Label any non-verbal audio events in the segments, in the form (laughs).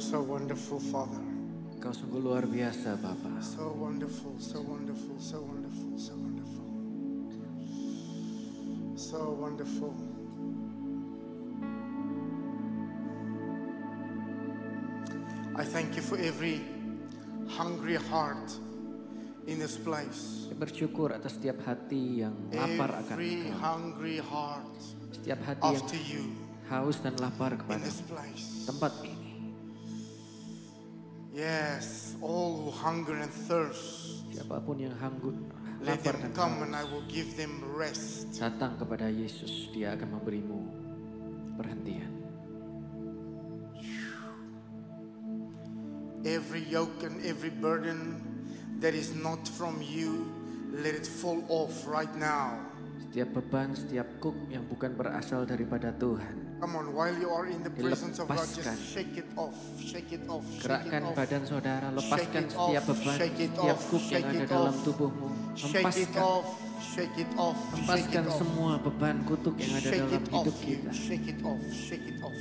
so wonderful, Father. Kau sungguh luar biasa, Bapa. So wonderful, so wonderful, so wonderful, so wonderful. So wonderful. I thank you for every hungry heart in this place. Bersyukur atas setiap hati yang lapar akan Every hungry heart setiap hati yang you haus dan lapar kepada tempat ini. Yes, all who hunger and thirst. Siapapun yang hanggut, Let them come and I will give them rest. Datang kepada Yesus, Dia akan memberimu perhentian. Every yoke and every burden that is not from you, let it fall off right now. Setiap beban, setiap kuk yang bukan berasal daripada Tuhan. Come on, while you are in the presence of God, just shake it off, shake it off, shake Gerakkan it off. badan saudara, lepaskan off, setiap beban, setiap kuk yang ada dalam tubuhmu. Lepaskan, Shake it off, shake it off, shake it off. semua beban kutuk yang ada shake dalam hidup kita. Shake it off, shake it off.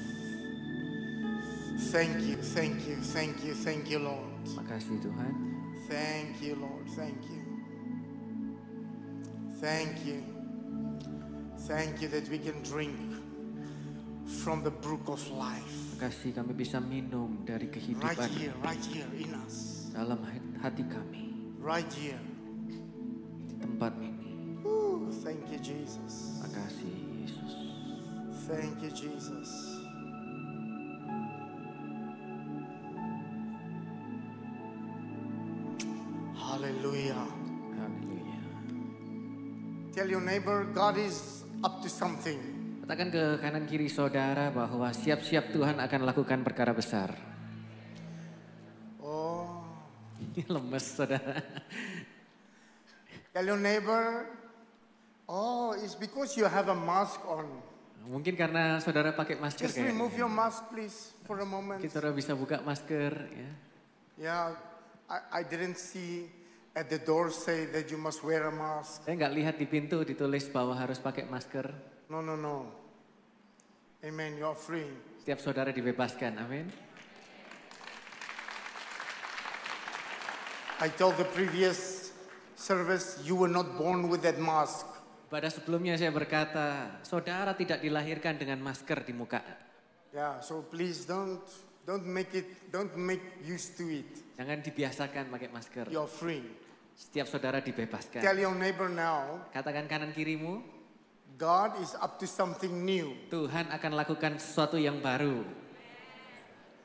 Thank you, thank you, thank you, thank you, Lord. Makasih Tuhan. Thank you, Lord. Thank you. Thank you. Thank you that we can drink from the brook of life. Kasih kami bisa minum dari kehidupan. Right here, right here in us. Dalam hati kami. Right here. Di tempat ini. Ooh, thank you Jesus. Makasih Yesus. Thank you Jesus. Hallelujah. Hallelujah. Tell your neighbor God is up to something. Katakan ke kanan kiri saudara bahwa siap-siap Tuhan akan lakukan perkara besar. Oh. (laughs) Lemes saudara. Tell your neighbor, oh it's because you have a mask on. Mungkin karena saudara pakai masker Just kayak. remove your mask please for a moment. Kita bisa buka masker ya. Yeah, I, I didn't see At the door say that you must wear a mask. Saya nggak lihat di pintu ditulis bahwa harus pakai masker. No, no, no. Amen. You're free. Setiap saudara dibebaskan. Amin. I told the previous service you were not born with that mask. Pada sebelumnya saya berkata, saudara tidak dilahirkan dengan masker di muka. Yeah, so please don't Don't make it, don't make used to it. Jangan dibiasakan pakai masker. You're free. Setiap saudara dibebaskan. Tell your neighbor now. Katakan kanan kirimu. God is up to something new. Tuhan akan lakukan sesuatu yang baru.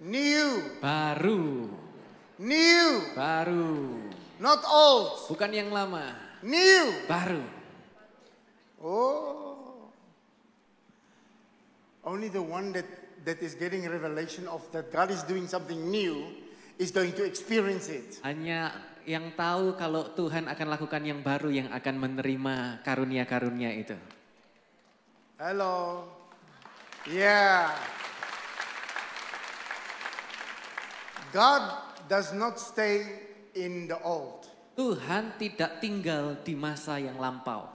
New. Baru. New. Baru. Not old. Bukan yang lama. New. Baru. Oh. Only the one that that is getting revelation of that God is doing something new is going to experience it. Hanya yang tahu kalau Tuhan akan lakukan yang baru yang akan menerima karunia-karunia itu. Hello. Yeah. God does not stay in the old. Tuhan tidak tinggal di masa yang lampau.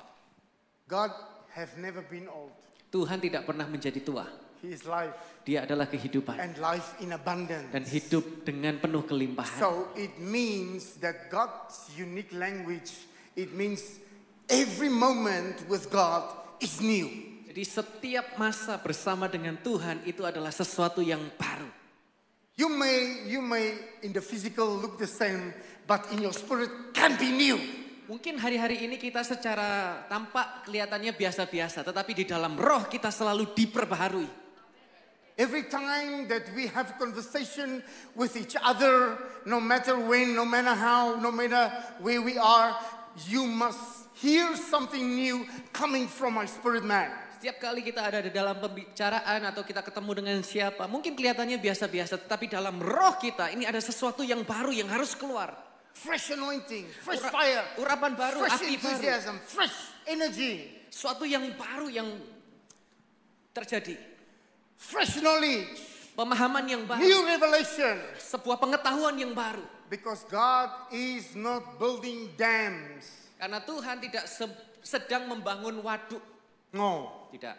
God have never been old. Tuhan tidak pernah menjadi tua life. Dia adalah kehidupan. And life in abundance. Dan hidup dengan penuh kelimpahan. So it means that God's unique language, it means every moment with God is new. Jadi setiap masa bersama dengan Tuhan itu adalah sesuatu yang baru. You may you may in the physical look the same, but in your spirit can be new. Mungkin hari-hari ini kita secara tampak kelihatannya biasa-biasa, tetapi di dalam roh kita selalu diperbaharui. Every time that we have conversation with each other, no matter when, no matter how, no matter where we are, you must hear something new coming from my spirit man. Setiap kali kita ada di dalam pembicaraan atau kita ketemu dengan siapa, mungkin kelihatannya biasa-biasa, tetapi dalam roh kita ini ada sesuatu yang baru yang harus keluar. Fresh anointing, fresh fire, urapan baru, fresh api enthusiasm, baru. fresh energy. Suatu yang baru yang terjadi. Fresh knowledge. Pemahaman yang baru. New revelation. Sebuah pengetahuan yang baru. Because God is not building dams. Karena Tuhan tidak sedang membangun waduk. No. Tidak.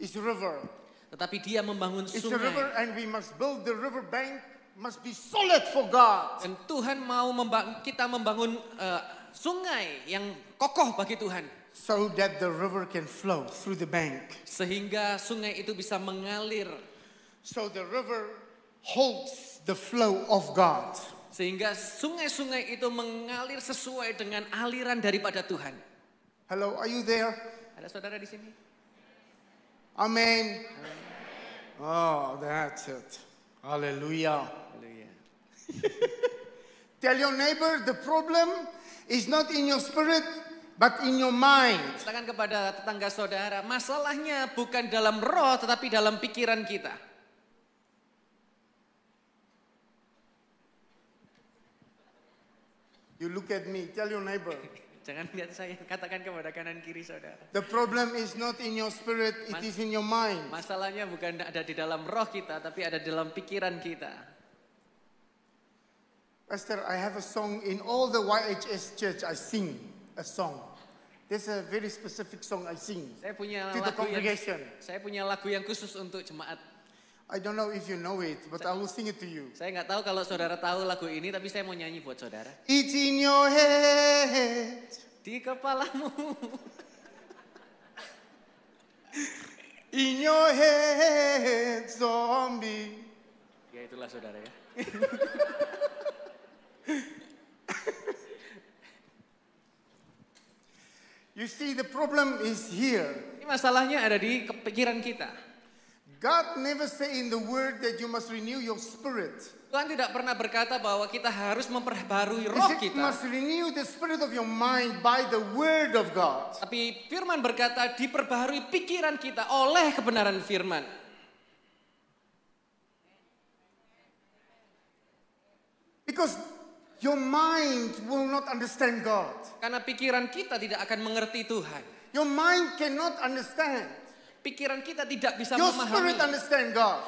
It's a river. Tetapi dia membangun sungai. It's a river and we must build the river bank must be solid for God. Dan Tuhan mau kita membangun uh, sungai yang kokoh bagi Tuhan. so that the river can flow through the bank. Sehingga sungai itu bisa mengalir. So the river holds the flow of God. Sehingga sungai-sungai itu mengalir sesuai dengan aliran daripada Tuhan. Hello, are you there? Ada saudara di sini? Amen. Oh, that's it. Hallelujah. Hallelujah. (laughs) Tell your neighbor the problem is not in your spirit, But in your mind. Katakan kepada tetangga saudara, masalahnya bukan dalam roh tetapi dalam pikiran kita. You look at me, tell your neighbor. (laughs) Jangan lihat saya, katakan kepada kanan kiri saudara. The problem is not in your spirit, it Mas is in your mind. Masalahnya bukan ada di dalam roh kita, tapi ada di dalam pikiran kita. Pastor, I have a song in all the YHS church I sing a song. There's a very specific song I sing saya punya to lagu the congregation. Yang, saya punya lagu yang khusus untuk jemaat. I don't know if you know it, but saya, I will sing it to you. Saya nggak tahu kalau saudara tahu lagu ini, tapi saya mau nyanyi buat saudara. It's in your head. Di kepalamu. in your head, zombie. Ya itulah saudara ya. (laughs) You see, the problem is here. Ini masalahnya ada di kepikiran kita. God never say in the word that you must renew your spirit. Tuhan tidak pernah berkata bahwa kita harus memperbarui roh kita. You must renew the spirit of your mind by the word of God. Tapi firman berkata diperbarui pikiran kita oleh kebenaran firman. Because Your mind will not understand God. Karena pikiran kita tidak akan mengerti Tuhan. Your mind cannot understand. Pikiran kita tidak bisa Your memahami. Your spirit understand God.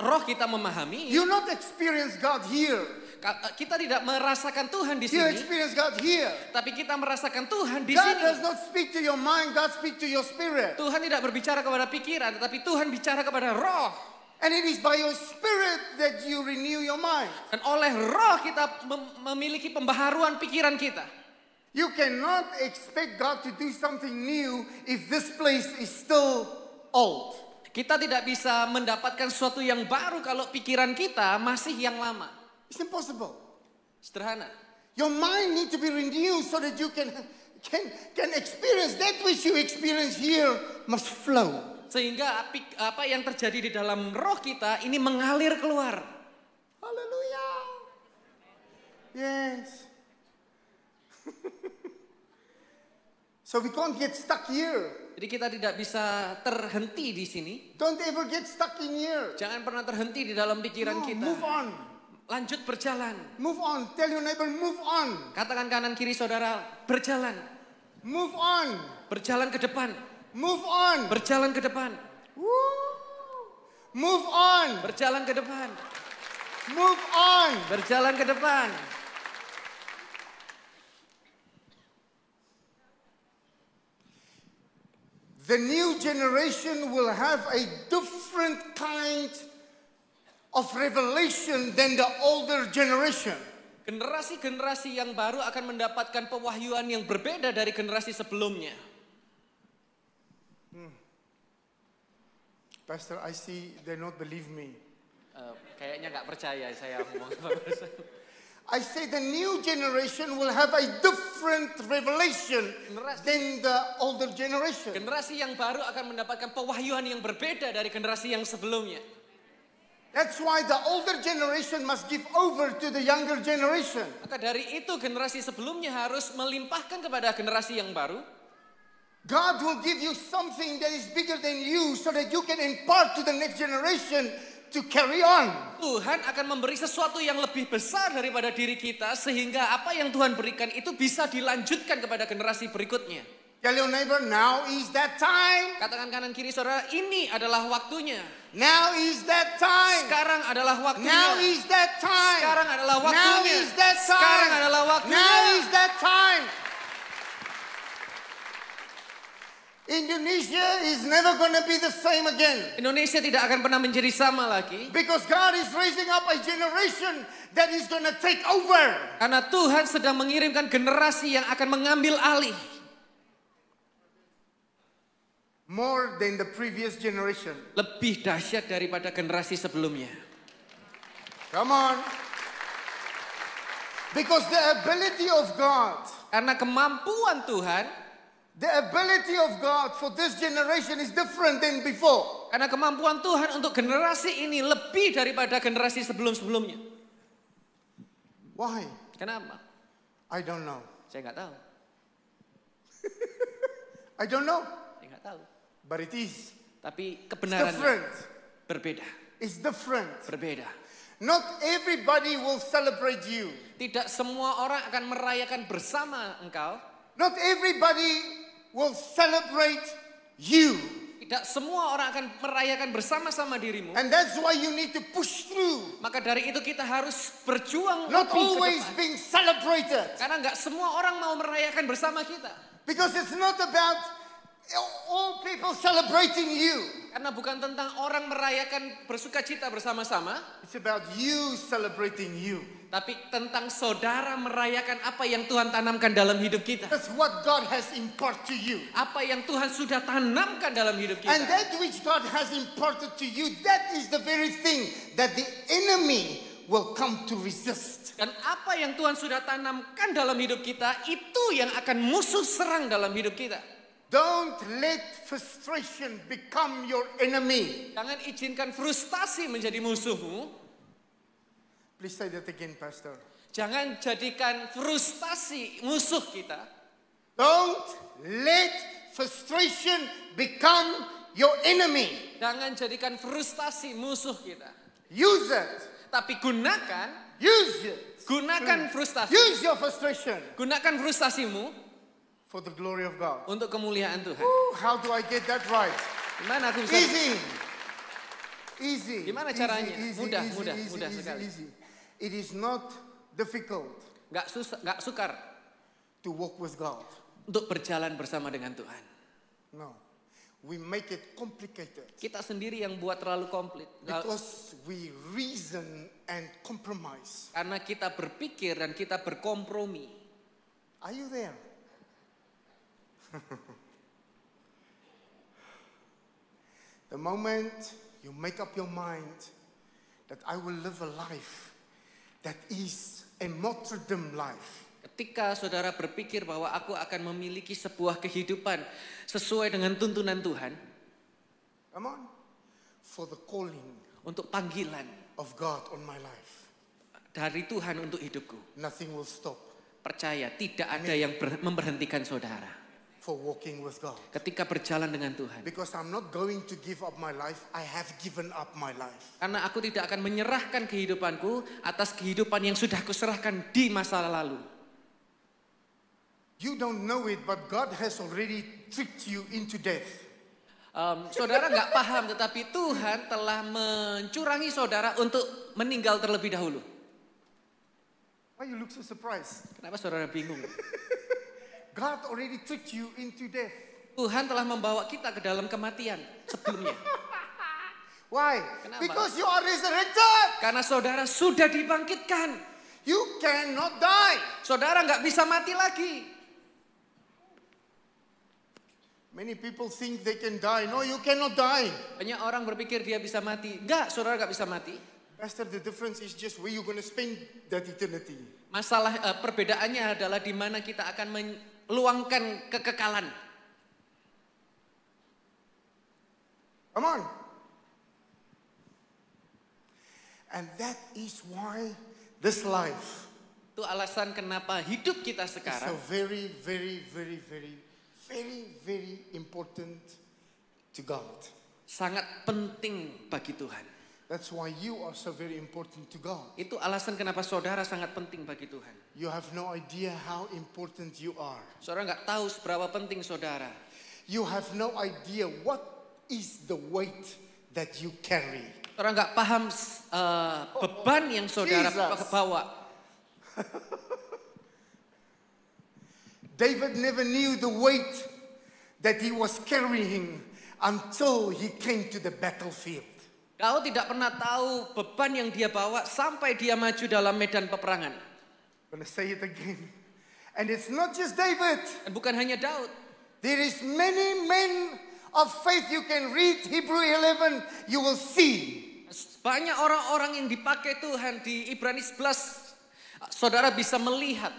Roh kita memahami. You not experience God here eh, kita tidak merasakan Tuhan di sini. You experience God here. Tapi kita merasakan Tuhan di God sini. God does not speak to your mind, God speak to your spirit. Tuhan tidak berbicara kepada pikiran, tetapi Tuhan bicara kepada roh. And it is by your spirit that you renew your mind. Dan oleh roh kita memiliki pembaharuan pikiran kita. You cannot expect God to do something new if this place is still old. Kita tidak bisa mendapatkan sesuatu yang baru kalau pikiran kita masih yang lama. It's impossible. Sederhana. Your mind need to be renewed so that you can can can experience that which you experience here must flow. Sehingga api apa yang terjadi di dalam roh kita ini mengalir keluar. Haleluya. Yes. (laughs) so we can't get stuck here. Jadi kita tidak bisa terhenti di sini. Don't ever get stuck in here. Jangan pernah terhenti di dalam pikiran no, kita. Move on. Lanjut berjalan. Move on. Tell your neighbor move on. Katakan kanan kiri saudara berjalan. Move on. Berjalan ke depan. Move on. Berjalan ke depan. Move on. Berjalan ke depan. Move on. Berjalan ke depan. The new generation will have a different kind of revelation than the older generation. Generasi-generasi yang baru akan mendapatkan pewahyuan yang berbeda dari generasi sebelumnya. Pastor, I see they not believe me. Uh, kayaknya nggak percaya saya ngomong sama I say the new generation will have a different revelation generasi, than the older generation. Generasi yang baru akan mendapatkan pewahyuan yang berbeda dari generasi yang sebelumnya. That's why the older generation must give over to the younger generation. Maka dari itu generasi sebelumnya harus melimpahkan kepada generasi yang baru. God will give you something that is bigger than you so that you can impart to the next generation to carry on. Tuhan akan memberi sesuatu yang lebih besar daripada diri kita sehingga apa yang Tuhan berikan itu bisa dilanjutkan kepada generasi berikutnya. Tell your neighbor, now is that time. Katakan kanan kiri saudara, ini adalah waktunya. Now is that time. Sekarang adalah waktunya. Now is that time. Sekarang adalah waktunya. Now is that time. Sekarang adalah waktunya. Now is that time. Indonesia is never going to be the same again. Indonesia tidak akan pernah menjadi sama lagi. Because God is raising up a generation that is going to take over. Karena Tuhan sedang mengirimkan generasi yang akan mengambil alih. More than the previous generation. Lebih dahsyat daripada generasi sebelumnya. Come on. Because the ability of God. Karena kemampuan Tuhan The ability of God for this generation is different than before. Karena kemampuan Tuhan untuk generasi ini lebih daripada generasi sebelum-sebelumnya. Why? Kenapa? I don't know. Saya nggak tahu. (laughs) I don't know. Saya nggak tahu. But it is. Tapi kebenaran different. berbeda. It's different. Berbeda. Not everybody will celebrate you. Tidak semua orang akan merayakan bersama engkau. Not everybody will celebrate you. Tidak semua orang akan merayakan bersama-sama dirimu. And that's why you need to push through. Maka dari itu kita harus berjuang Not lebih always being celebrated. Karena nggak semua orang mau merayakan bersama kita. Because it's not about all people celebrating you. Karena bukan tentang orang merayakan bersuka cita bersama-sama. It's about you celebrating you tapi tentang saudara merayakan apa yang Tuhan tanamkan dalam hidup kita. That's what God has imparted to you. Apa yang Tuhan sudah tanamkan dalam hidup kita. And that which God has imparted to you, that is the very thing that the enemy will come to resist. Dan apa yang Tuhan sudah tanamkan dalam hidup kita, itu yang akan musuh serang dalam hidup kita. Don't let frustration become your enemy. Jangan izinkan frustasi menjadi musuhmu. Please say that again, Pastor. Jangan jadikan frustasi musuh kita. Don't let frustration become your enemy. Jangan jadikan frustasi musuh kita. Use it. Tapi gunakan. Use it. Gunakan hmm. frustasi. Use your frustration. Gunakan frustasimu. For the glory of God. Untuk kemuliaan Tuhan. Ooh, how do I get that right? Gimana aku bisa? Easy. Easy. Gimana caranya? Easy, easy, mudah, easy, mudah, easy, mudah easy, sekali. Easy. It is not difficult. Gak susah, gak sukar. To walk with God. Untuk berjalan bersama dengan Tuhan. No. We make it complicated. Kita sendiri yang buat terlalu komplit. Because we reason and compromise. Karena kita berpikir dan kita berkompromi. Are you there? (laughs) the moment you make up your mind that I will live a life that is a martyrdom life. Ketika saudara berpikir bahwa aku akan memiliki sebuah kehidupan sesuai dengan tuntunan Tuhan. Come on. For the calling untuk panggilan of God on my life. Dari Tuhan untuk hidupku. Nothing will stop. Percaya, tidak ada yang memberhentikan saudara for walking with God. Ketika berjalan dengan Tuhan. Because I'm not going to give up my life, I have given up my life. Karena aku tidak akan menyerahkan kehidupanku atas kehidupan yang sudah kuserahkan di masa lalu. You don't know it, but God has already tricked you into death. Um, saudara nggak paham, tetapi Tuhan telah mencurangi saudara untuk meninggal terlebih dahulu. Why you look so surprised? Kenapa saudara bingung? (laughs) God already took you into death. Tuhan telah membawa kita ke dalam kematian sebelumnya. (laughs) Why? Kenapa? Because you are resurrected. Karena saudara sudah dibangkitkan. You cannot die. Saudara nggak bisa mati lagi. Many people think they can die. No, you cannot die. Banyak orang berpikir dia bisa mati. Enggak, saudara nggak bisa mati. Pastor, the difference is just where you're going to spend that eternity. Masalah uh, perbedaannya adalah di mana kita akan men luangkan kekekalan. Come on. And that is why this life itu alasan kenapa hidup kita sekarang It's a very very very very very very important to God. Sangat penting bagi Tuhan. That's why you are so very important to God. Itu alasan kenapa saudara sangat penting bagi Tuhan. You have no idea how important you are. Saudara nggak tahu seberapa penting saudara. You have no idea what is the weight that you carry. Saudara nggak paham uh, beban yang saudara Jesus. bawa. (laughs) David never knew the weight that he was carrying until he came to the battlefield. Daud tidak pernah tahu beban yang dia bawa sampai dia maju dalam medan peperangan. Gonna say it again. And it's not just David. Dan bukan hanya Daud. There is many men of faith you can read Hebrew 11 you will see. Banyak orang-orang yang dipakai Tuhan di Ibrani 11 saudara bisa melihat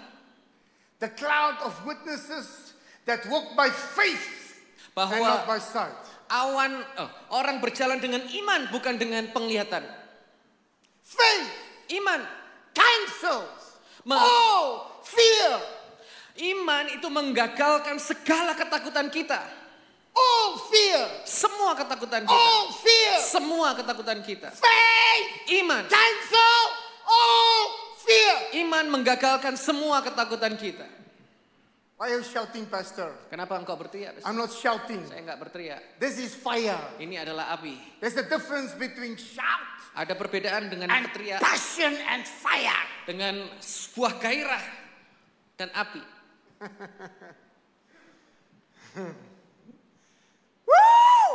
the cloud of witnesses that walk by faith bahwa and not by sight Awan oh, orang berjalan dengan iman bukan dengan penglihatan. Faith, iman, cancels Ma all oh, fear. Iman itu menggagalkan segala ketakutan kita. All oh, fear. Semua ketakutan kita. All oh, fear. Semua ketakutan kita. Faith. Iman. Cancel all fear. Iman menggagalkan semua ketakutan kita. Why you shouting, Pastor? Kenapa engkau berteriak? I'm not shouting. Saya enggak berteriak. This is fire. Ini adalah api. There's a difference between shout. Ada perbedaan dengan and berteriak. Passion and fire. Dengan sebuah gairah dan api. (laughs) Woo!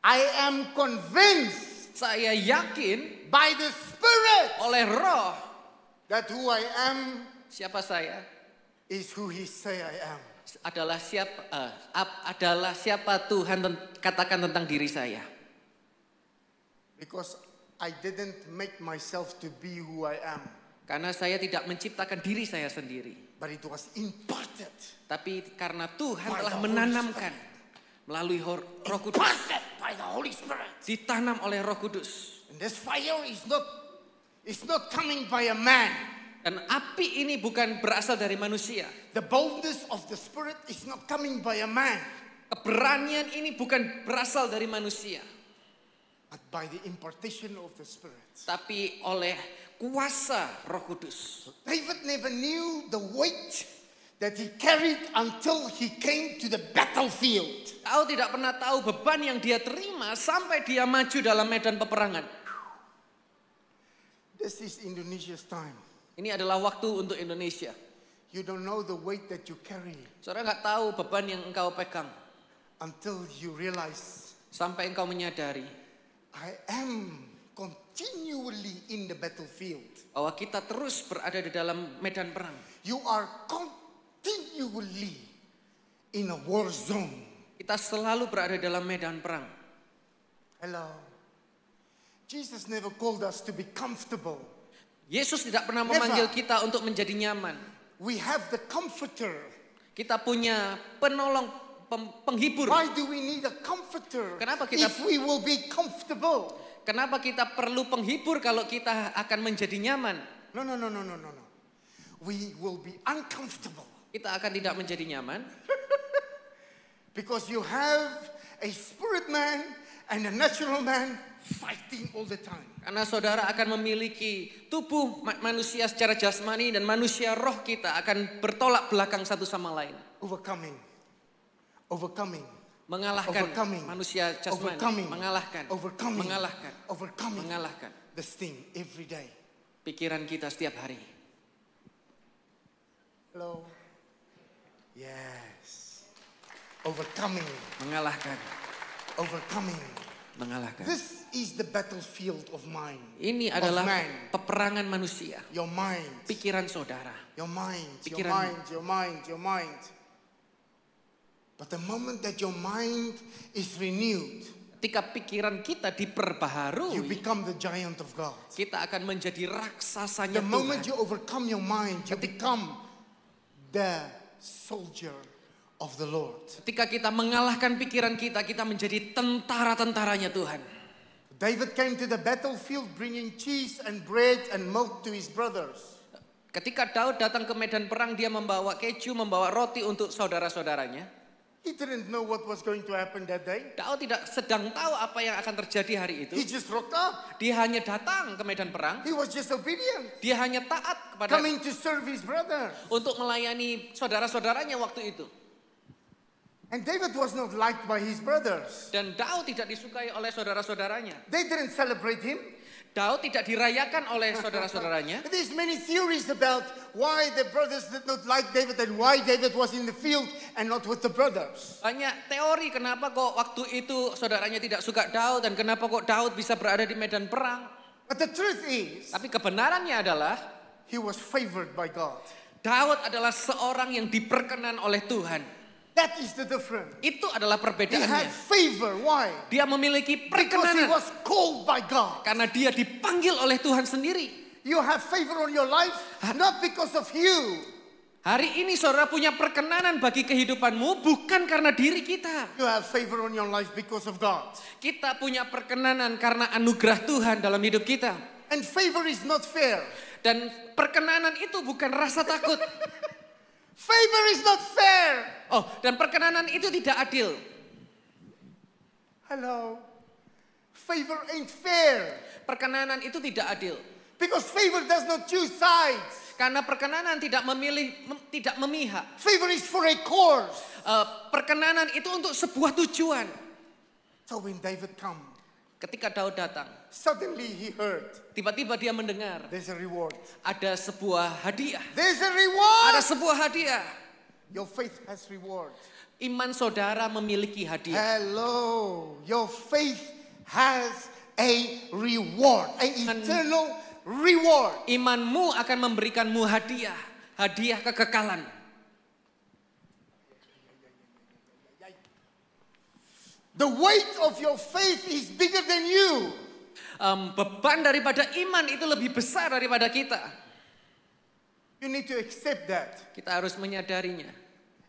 I am convinced. Saya yakin by the Spirit oleh Roh that who I am siapa saya is who he say I am. Adalah siapa uh, eh, adalah siapa Tuhan katakan tentang diri saya. Because I didn't make myself to be who I am. Karena saya tidak menciptakan diri saya sendiri. But it was imparted. Tapi karena Tuhan telah menanamkan melalui Roh Kudus. By the Holy Spirit. Ditanam oleh Roh Kudus. And this fire is not is not coming by a man. Dan api ini bukan berasal dari manusia. The boldness of the spirit is not coming by a man. Keberanian ini bukan berasal dari manusia. But by the impartation of the spirit. Tapi oleh kuasa Roh Kudus. David never knew the weight that he carried until he came to the battlefield. Tahu tidak pernah tahu beban yang dia terima sampai dia maju dalam medan peperangan. This is Indonesia's time. Ini adalah waktu untuk Indonesia. You don't know the weight that you carry. Saudara nggak tahu beban yang engkau pegang. Until you realize. Sampai engkau menyadari. I am continually in the battlefield. Bahwa kita terus berada di dalam medan perang. You are continually in a war zone. Kita selalu berada dalam medan perang. Hello. Jesus never called us to be comfortable. Yesus tidak pernah memanggil kita untuk menjadi nyaman. We have the comforter. Kita punya penolong penghibur. Why do we need a comforter? Kenapa kita if we will be comfortable? Kenapa kita perlu penghibur kalau kita akan menjadi nyaman? no no no no no no. We will be uncomfortable. Kita akan tidak menjadi nyaman. (laughs) Because you have a spirit man and a natural man fighting all the time. Karena saudara akan memiliki tubuh manusia secara jasmani dan manusia roh kita akan bertolak belakang satu sama lain. Overcoming. Overcoming. Mengalahkan overcoming, manusia jasmani. Overcoming, mengalahkan. Overcoming, mengalahkan. Overcoming. Mengalahkan. the thing every day. Pikiran kita setiap hari. Hello. Yes. Overcoming. Mengalahkan. Overcoming mengalahkan. This is the battlefield of mind. Ini adalah man. peperangan manusia. Your mind. Pikiran saudara. Your mind. Pikiran. Your mind. Your mind. Your mind. But the moment that your mind is renewed, ketika pikiran kita diperbaharui, you become the giant of God. Kita akan menjadi raksasanya Tuhan. The moment you overcome your mind, you become the soldier of the Lord. Ketika kita mengalahkan pikiran kita, kita menjadi tentara-tentaranya Tuhan. David came to the battlefield bringing cheese and bread and milk to his brothers. Ketika Daud datang ke medan perang, dia membawa keju, membawa roti untuk saudara-saudaranya. He didn't know what was going to happen that day. Daud tidak sedang tahu apa yang akan terjadi hari itu. He just rocked up. Dia hanya datang ke medan perang. He was just obedient. Dia hanya taat kepada Coming to serve his brothers. Untuk melayani saudara-saudaranya waktu itu. And David was not liked by his brothers. Dan Daud tidak disukai oleh saudara-saudaranya. They didn't celebrate him. Daud tidak dirayakan oleh saudara-saudaranya. (laughs) There's many theories about why the brothers did not like David and why David was in the field and not with the brothers. Banyak teori kenapa kok waktu itu saudaranya tidak suka Daud dan kenapa kok Daud bisa berada di medan perang. But the truth is, tapi kebenarannya adalah he was favored by God. Daud adalah seorang yang diperkenan oleh Tuhan. That is the difference. Itu adalah perbedaannya. He had favor. Why? Dia memiliki perkenanan. Because he was called by God. Karena dia dipanggil oleh Tuhan sendiri. You have favor on your life not because of you. Hari ini saudara punya perkenanan bagi kehidupanmu bukan karena diri kita. You have favor on your life because of God. Kita punya perkenanan karena anugerah Tuhan dalam hidup kita. And favor is not fair. Dan perkenanan itu bukan rasa takut. (laughs) Favor is not fair. Oh, dan perkenanan itu tidak adil. Hello. Favor ain't fair. Perkenanan itu tidak adil. Because favor does not choose sides. Karena perkenanan tidak memilih tidak memihak. Favor is for a course. Uh, perkenanan itu untuk sebuah tujuan. So when David comes Ketika Daud datang, suddenly he heard. Tiba-tiba dia mendengar. There's a reward. Ada sebuah hadiah. There's a reward. Ada sebuah hadiah. Your faith has reward. Iman saudara memiliki hadiah. Hello, your faith has a reward, an eternal reward. Imanmu akan memberikanmu hadiah, hadiah kekekalan. The weight of your faith is bigger than you. Um, beban daripada iman itu lebih besar daripada kita. You need to accept that. Kita harus menyadarinya.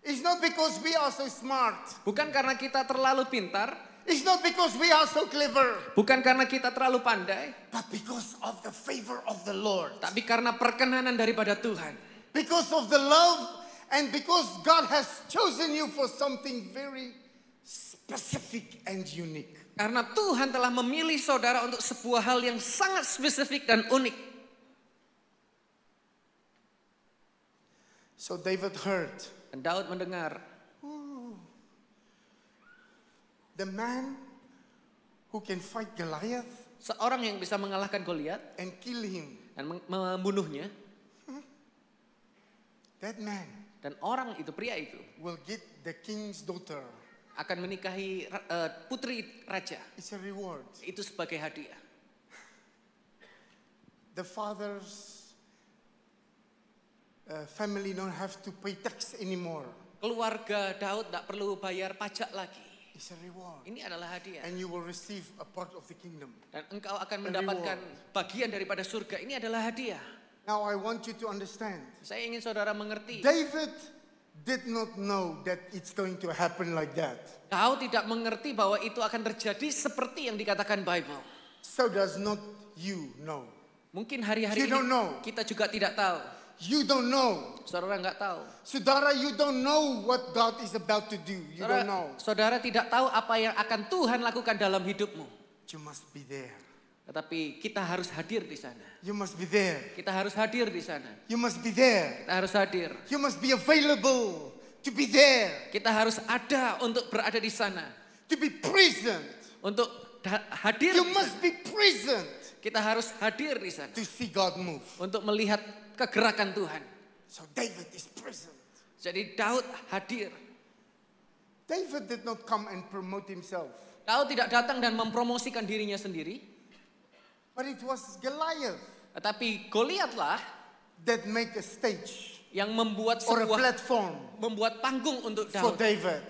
It's not because we are so smart. Bukan karena kita terlalu pintar. It's not because we are so clever. Bukan karena kita terlalu pandai. But because of the favor of the Lord. Tapi karena perkenanan daripada Tuhan. Because of the love and because God has chosen you for something very specific and unique. Karena Tuhan telah memilih saudara untuk sebuah hal yang sangat spesifik dan unik. So David heard. Dan Daud mendengar. the man who can fight Goliath. Seorang yang bisa mengalahkan Goliath. And kill him. Dan membunuhnya. Hmm? That man. Dan orang itu pria itu. Will get the king's daughter akan menikahi uh, putri raja. It's a reward. Itu sebagai hadiah. The father's uh, family don't have to pay tax anymore. Keluarga Daud tidak perlu bayar pajak lagi. It's a reward. Ini adalah hadiah. And you will receive a part of the kingdom. Dan engkau akan mendapatkan bagian daripada surga. Ini adalah hadiah. Now I want you to understand. Saya ingin saudara mengerti. David did not know that it's going to happen like that. Kau tidak mengerti bahwa itu akan terjadi seperti yang dikatakan Bible. So does not you know. Mungkin hari-hari ini don't know. kita juga tidak tahu. You don't know. Saudara nggak tahu. Saudara, you don't know what God is about to do. You saudara, don't know. Saudara tidak tahu apa yang akan Tuhan lakukan dalam hidupmu. You must be there. Tetapi kita harus hadir di sana. You must be there. Kita harus hadir di sana. You must be there. Kita harus hadir. You must be available to be there. Kita harus ada untuk berada di sana. To be present. Untuk hadir. You must be present. Kita harus hadir di sana. To see God move. Untuk melihat kegerakan Tuhan. So David is present. Jadi Daud hadir. David did not come and promote himself. Daud tidak datang dan mempromosikan dirinya sendiri. But it was Goliath. Tetapi Goliatlah that make a stage yang membuat sebuah platform membuat panggung untuk Daud. For David.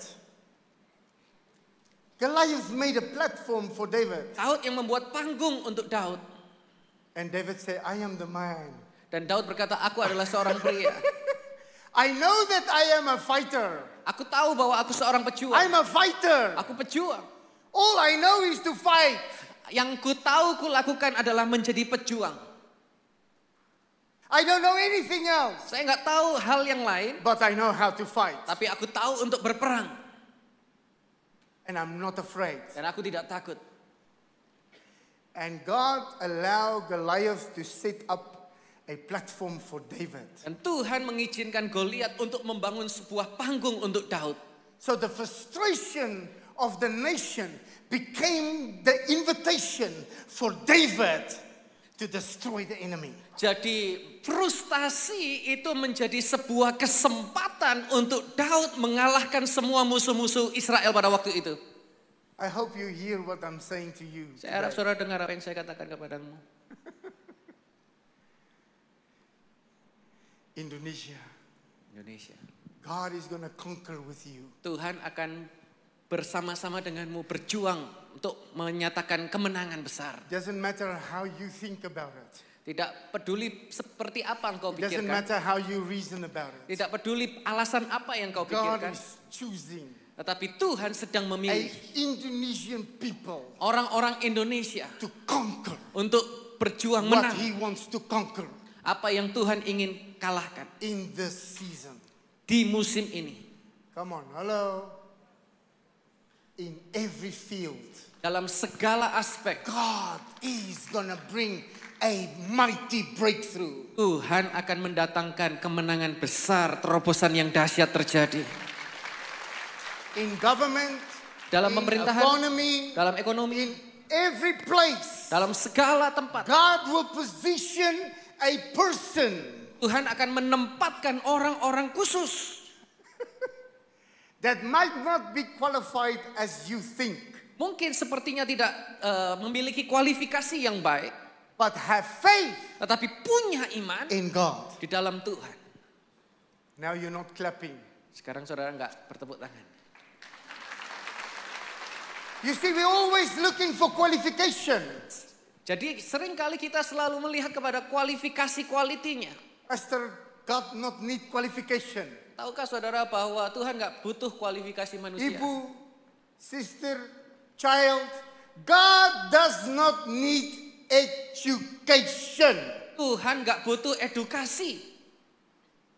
Goliath made a platform for David. Daud yang membuat panggung untuk Daud. And David say, I am the man. Dan Daud berkata, aku adalah seorang pria. (laughs) I know that I am a fighter. Aku tahu bahwa aku seorang pejuang. I'm a fighter. Aku pejuang. All I know is to fight. Yang ku tahu ku lakukan adalah menjadi pejuang. I don't know anything else. Saya nggak tahu hal yang lain. But I know how to fight. Tapi aku tahu untuk berperang. And I'm not afraid. Dan aku tidak takut. And God allow Goliath to set up a platform for David. Dan Tuhan mengizinkan Goliat untuk membangun sebuah panggung untuk Daud. So the frustration of the nation became the invitation for David to destroy the enemy. Jadi frustasi itu menjadi sebuah kesempatan untuk Daud mengalahkan semua musuh-musuh Israel pada waktu itu. I hope you hear what I'm saying to you. Saya harap saudara dengar apa yang saya katakan kepadamu. Indonesia. Indonesia. God is going to conquer with you. Tuhan akan bersama-sama denganmu berjuang untuk menyatakan kemenangan besar. Doesn't matter how you think about it. Tidak peduli seperti apa engkau pikirkan. Doesn't matter how you reason about it. Tidak peduli alasan apa yang kau pikirkan. God is choosing. Tetapi Tuhan sedang memilih Indonesian people orang-orang Indonesia to conquer untuk berjuang menang. What he wants to conquer. Apa yang Tuhan ingin kalahkan. In this season. Di musim ini. Come on, hello in every field. Dalam segala aspek. God is gonna bring a mighty breakthrough. Tuhan akan mendatangkan kemenangan besar, terobosan yang dahsyat terjadi. In government, dalam in pemerintahan, economy, dalam ekonomi, in every place, dalam segala tempat. God will position a person. Tuhan akan menempatkan orang-orang khusus that might not be qualified as you think. Mungkin sepertinya tidak uh, memiliki kualifikasi yang baik. But have faith. Tetapi punya iman in God. Di dalam Tuhan. Now you're not clapping. Sekarang saudara nggak bertepuk tangan. You see, we're always looking for qualifications. Jadi seringkali kita selalu melihat kepada kualifikasi kualitinya. Pastor God not need qualification. Tahukah saudara bahwa Tuhan nggak butuh kualifikasi manusia? Ibu, sister, child, God does not need education. Tuhan nggak butuh edukasi.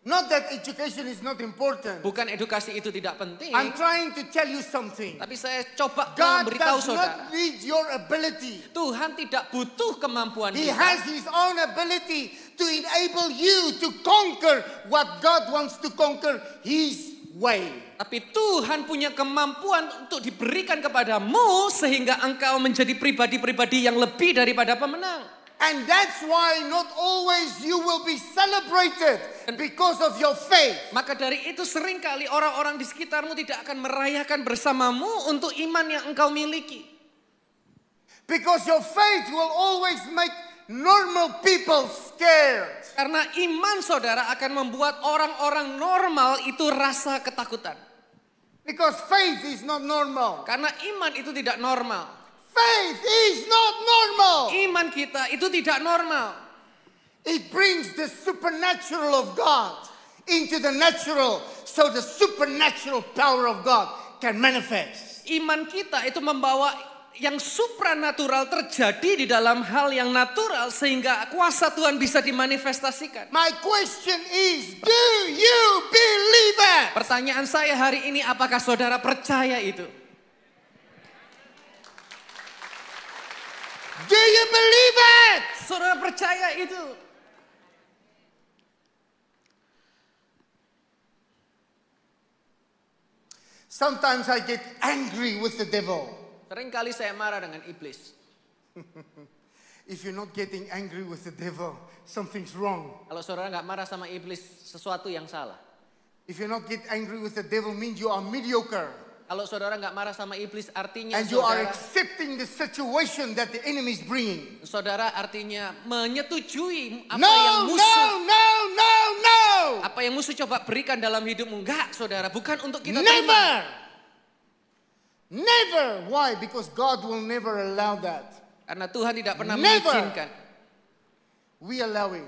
Not that education is not important. Bukan edukasi itu tidak penting. I'm trying to tell you something. Tapi saya coba God memberitahu does Not need your ability. Tuhan tidak butuh kemampuan He kita. has his own ability to enable you to conquer what God wants to conquer His way. Tapi Tuhan punya kemampuan untuk diberikan kepadamu sehingga engkau menjadi pribadi-pribadi yang lebih daripada pemenang. And that's why not always you will be celebrated because of your faith. Maka dari itu seringkali orang-orang di sekitarmu tidak akan merayakan bersamamu untuk iman yang engkau miliki. Because your faith will always make normal people scared. Karena iman saudara akan membuat orang-orang normal itu rasa ketakutan. Because faith is not normal. Karena iman itu tidak normal. Faith is not normal. Iman kita itu tidak normal. It brings the supernatural of God into the natural so the supernatural power of God can manifest. Iman kita itu membawa yang supranatural terjadi di dalam hal yang natural sehingga kuasa Tuhan bisa dimanifestasikan. My question is, do you believe it? Pertanyaan saya hari ini apakah saudara percaya itu? Do you believe it? Saudara percaya itu? Sometimes I get angry with the devil. Seringkali saya marah dengan iblis. (laughs) If you're not getting angry with the devil, something's wrong. Kalau saudara nggak marah sama iblis, sesuatu yang salah. If you're not get angry with the devil, means you are mediocre. Kalau saudara nggak marah sama iblis, artinya And saudara, you are accepting the situation that the enemy is bringing. Saudara artinya menyetujui apa no, yang musuh. No, no, no, no. Apa yang musuh coba berikan dalam hidupmu enggak, saudara? Bukan untuk kita Never. terima. Never. Why? Because God will never allow that. Karena Tuhan tidak pernah mengizinkan. We allow it.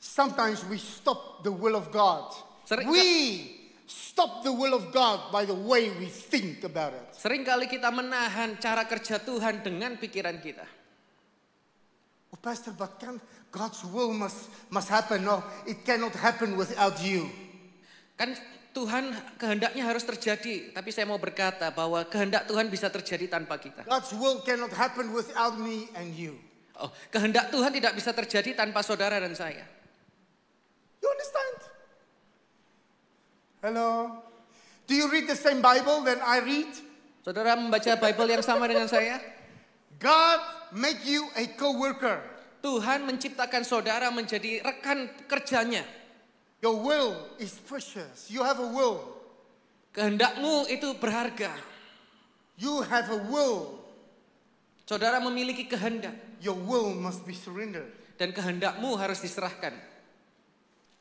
Sometimes we stop the will of God. Sering we stop the will of God by the way we think about it. Seringkali kita menahan cara kerja Tuhan dengan pikiran kita. Oh, Pastor, but can God's will must must happen? No, it cannot happen without you. Kan Tuhan kehendaknya harus terjadi, tapi saya mau berkata bahwa kehendak Tuhan bisa terjadi tanpa kita. God's will cannot happen without me and you. Oh, kehendak Tuhan tidak bisa terjadi tanpa saudara dan saya. You understand? Hello. Do you read the same Bible than I read? Saudara membaca Bible yang sama dengan saya? God make you a co-worker. Tuhan menciptakan saudara menjadi rekan kerjanya. Your will is precious. You have a will. Kehendakmu itu berharga. You have a will. Saudara memiliki kehendak. Your will must be surrendered. Dan kehendakmu harus diserahkan.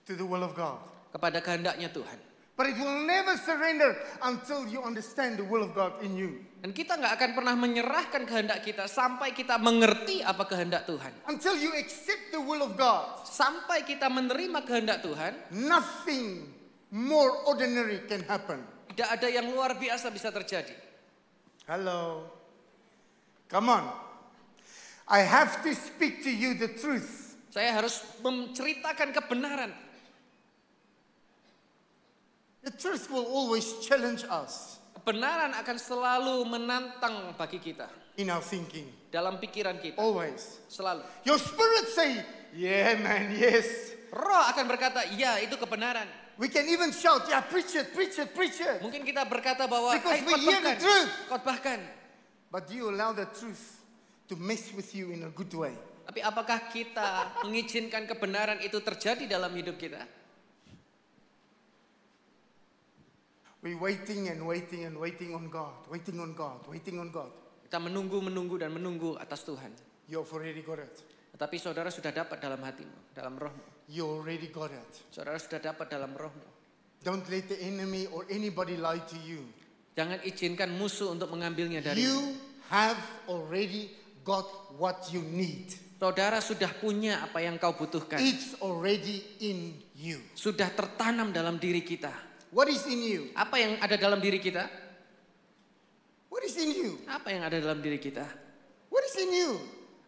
To the will of God. Kepada kehendaknya Tuhan. But it will never surrender until you understand the will of God in you. Dan kita nggak akan pernah menyerahkan kehendak kita sampai kita mengerti apa kehendak Tuhan. Until you accept the will of God. Sampai kita menerima kehendak Tuhan. Nothing more ordinary can happen. Tidak ada yang luar biasa bisa terjadi. Hello. Come on. I have to speak to you the truth. Saya harus menceritakan kebenaran. The truth will always challenge us. Kebenaran akan selalu menantang bagi kita. In our thinking. Dalam pikiran kita. Always. Selalu. Your spirit say, yeah man, yes. Roh akan berkata, ya itu kebenaran. We can even shout, yeah, preach it, preach it, preach it. Mungkin kita berkata bahwa, Because hey, we hear the truth. But do you allow the truth to mess with you in a good way? Tapi apakah kita mengizinkan kebenaran itu terjadi dalam hidup kita? We waiting and waiting and waiting on God, waiting on God, waiting on God. Kita menunggu, menunggu dan menunggu atas Tuhan. You already got it. Tetapi saudara sudah dapat dalam hatimu, dalam rohmu. You already got it. Saudara sudah dapat dalam rohmu. Don't let the enemy or anybody lie to you. Jangan izinkan musuh untuk mengambilnya dari you. Have already got what you need. Saudara sudah punya apa yang kau butuhkan. It's already in you. Sudah tertanam dalam diri kita. What is in you? Apa yang ada dalam diri kita? What is in you? Apa yang ada dalam diri kita? What is in you?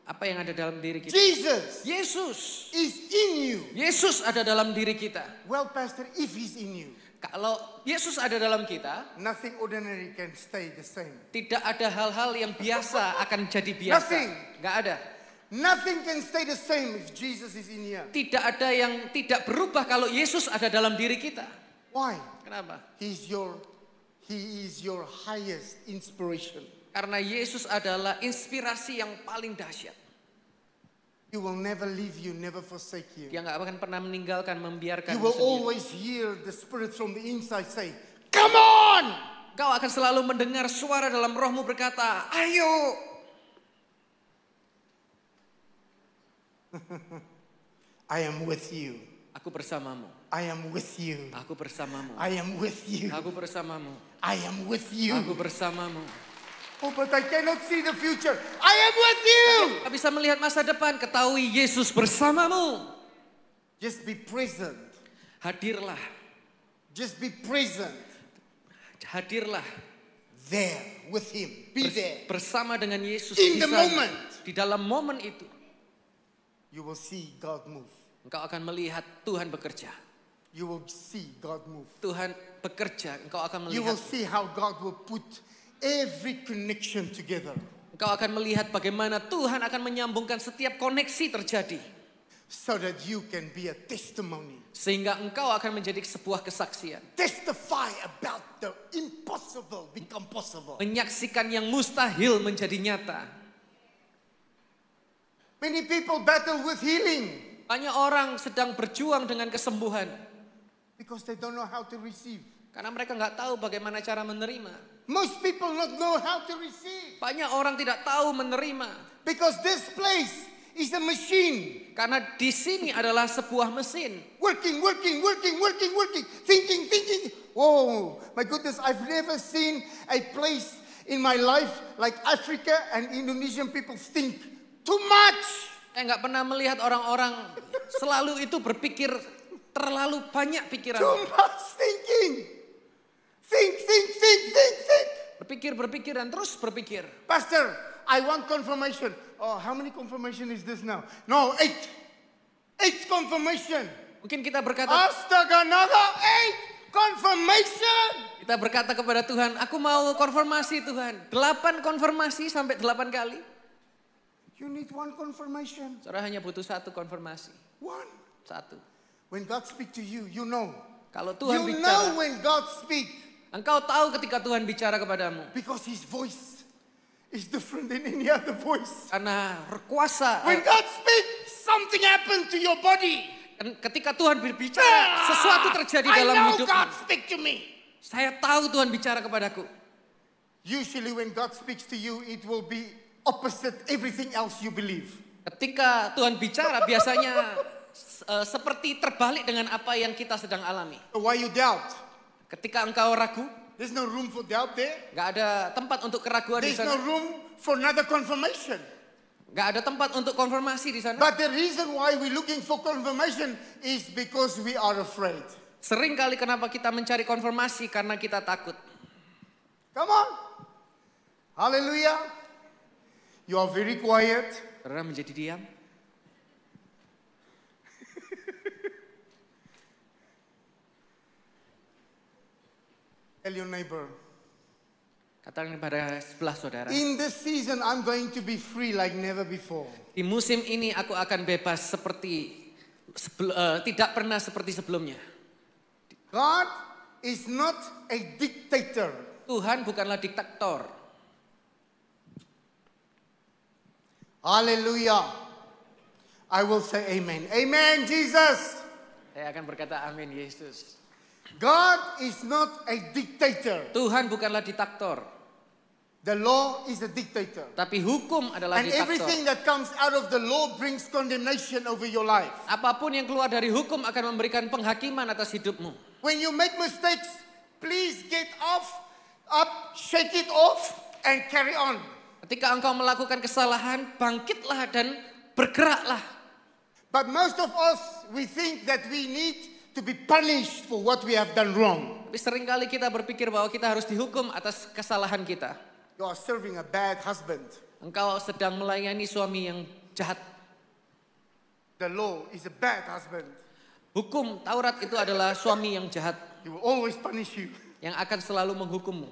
Apa yang ada dalam diri kita? Jesus. Yesus is in you. Yesus ada dalam diri kita. Well, pastor, if he's in you. Kalau Yesus ada dalam kita, nothing ordinary can stay the same. Tidak ada hal-hal yang biasa akan jadi biasa. Nothing. Enggak ada. Nothing can stay the same if Jesus is in you. Tidak ada yang tidak berubah kalau Yesus ada dalam diri kita. Why? Kenapa? He's your He is your highest inspiration. Karena Yesus adalah inspirasi yang paling dahsyat. He will never leave you, never forsake you. Dia nggak akan pernah meninggalkan, membiarkan. You will always hear the spirit from the inside say, "Come on!" Kau akan selalu mendengar suara dalam rohmu berkata, "Ayo!" (laughs) I am with you. Aku bersamamu. I am with you. Aku bersamamu. I am with you. Aku bersamamu. I am with you. Aku bersamamu. Oh, but I cannot see the future. I am with you. tak bisa melihat masa depan. Ketahui Yesus bersamamu. Just be present. Hadirlah. Just be present. Hadirlah. There with him. Be there. Bersama dengan Yesus. In the moment. Di dalam momen itu. You will see God move. Engkau akan melihat Tuhan bekerja you will see God move. Tuhan bekerja, engkau akan melihat. You will see how God will put every connection together. Engkau akan melihat bagaimana Tuhan akan menyambungkan setiap koneksi terjadi. So that you can be a testimony. Sehingga engkau akan menjadi sebuah kesaksian. Testify about the impossible become possible. Menyaksikan yang mustahil menjadi nyata. Many people battle with healing. Banyak orang sedang berjuang dengan kesembuhan. Because they don't know how to receive. Karena mereka nggak tahu bagaimana cara menerima. Most people not know how to receive. Banyak orang tidak tahu menerima. Because this place is a machine. Karena di sini adalah sebuah mesin. Working, working, working, working, working, thinking, thinking. Oh, my goodness, I've never seen a place in my life like Africa and Indonesian people think too much. Saya eh, nggak pernah melihat orang-orang selalu itu berpikir Terlalu banyak pikiran. Too much thinking. Think, think, think, think, think. Berpikir, berpikir, dan terus berpikir. Pastor, I want confirmation. Oh, how many confirmation is this now? No, eight. Eight confirmation. Mungkin kita berkata. Astaga, naga, eight confirmation. Kita berkata kepada Tuhan, aku mau konfirmasi Tuhan. Delapan konfirmasi sampai delapan kali. You need one confirmation. Saudara hanya butuh satu konfirmasi. One. Satu. When God speak to you, you know. Kalau Tuhan you bicara. You know when God speak. Engkau tahu ketika Tuhan bicara kepadamu. Because His voice is different than any other voice. Karena kuasa. When God speak, something happen to your body. Kan ketika Tuhan berbicara, ah, sesuatu terjadi I dalam hidupmu. God speak to me. Saya tahu Tuhan bicara kepadaku. Usually when God speaks to you, it will be opposite everything else you believe. Ketika Tuhan bicara, biasanya (laughs) Eh, seperti terbalik dengan apa yang kita sedang alami. Why you doubt? Ketika engkau ragu, There's no room for doubt there. Gak ada tempat untuk keraguan There's di sana. There's no room for another confirmation. Gak ada tempat untuk konfirmasi di sana. But the reason why we looking for confirmation is because we are afraid. Sering kali kenapa kita mencari konfirmasi karena kita takut. Come on. Hallelujah. You are very quiet. Karena menjadi diam. Tell your neighbor. Katakan kepada sebelah saudara. In this season I'm going to be free like never before. Di musim ini aku akan bebas seperti uh, tidak pernah seperti sebelumnya. God is not a dictator. Tuhan bukanlah diktator. Haleluya. I will say amen. Amen Jesus. Saya akan berkata amin Yesus. God is not a dictator. Tuhan bukanlah diktator. The law is a dictator. Tapi hukum adalah diktator. And everything that comes out of the law brings condemnation over your life. Apapun yang keluar dari hukum akan memberikan penghakiman atas hidupmu. When you make mistakes, please get off, up, shake it off, and carry on. Ketika engkau melakukan kesalahan, bangkitlah dan bergeraklah. But most of us, we think that we need to be punished for what we have done wrong. Tapi seringkali kita berpikir bahwa kita harus dihukum atas kesalahan kita. You are serving a bad husband. Engkau sedang melayani suami yang jahat. The law is a bad husband. Hukum Taurat itu adalah suami yang jahat. He will always punish you. Yang akan selalu menghukummu.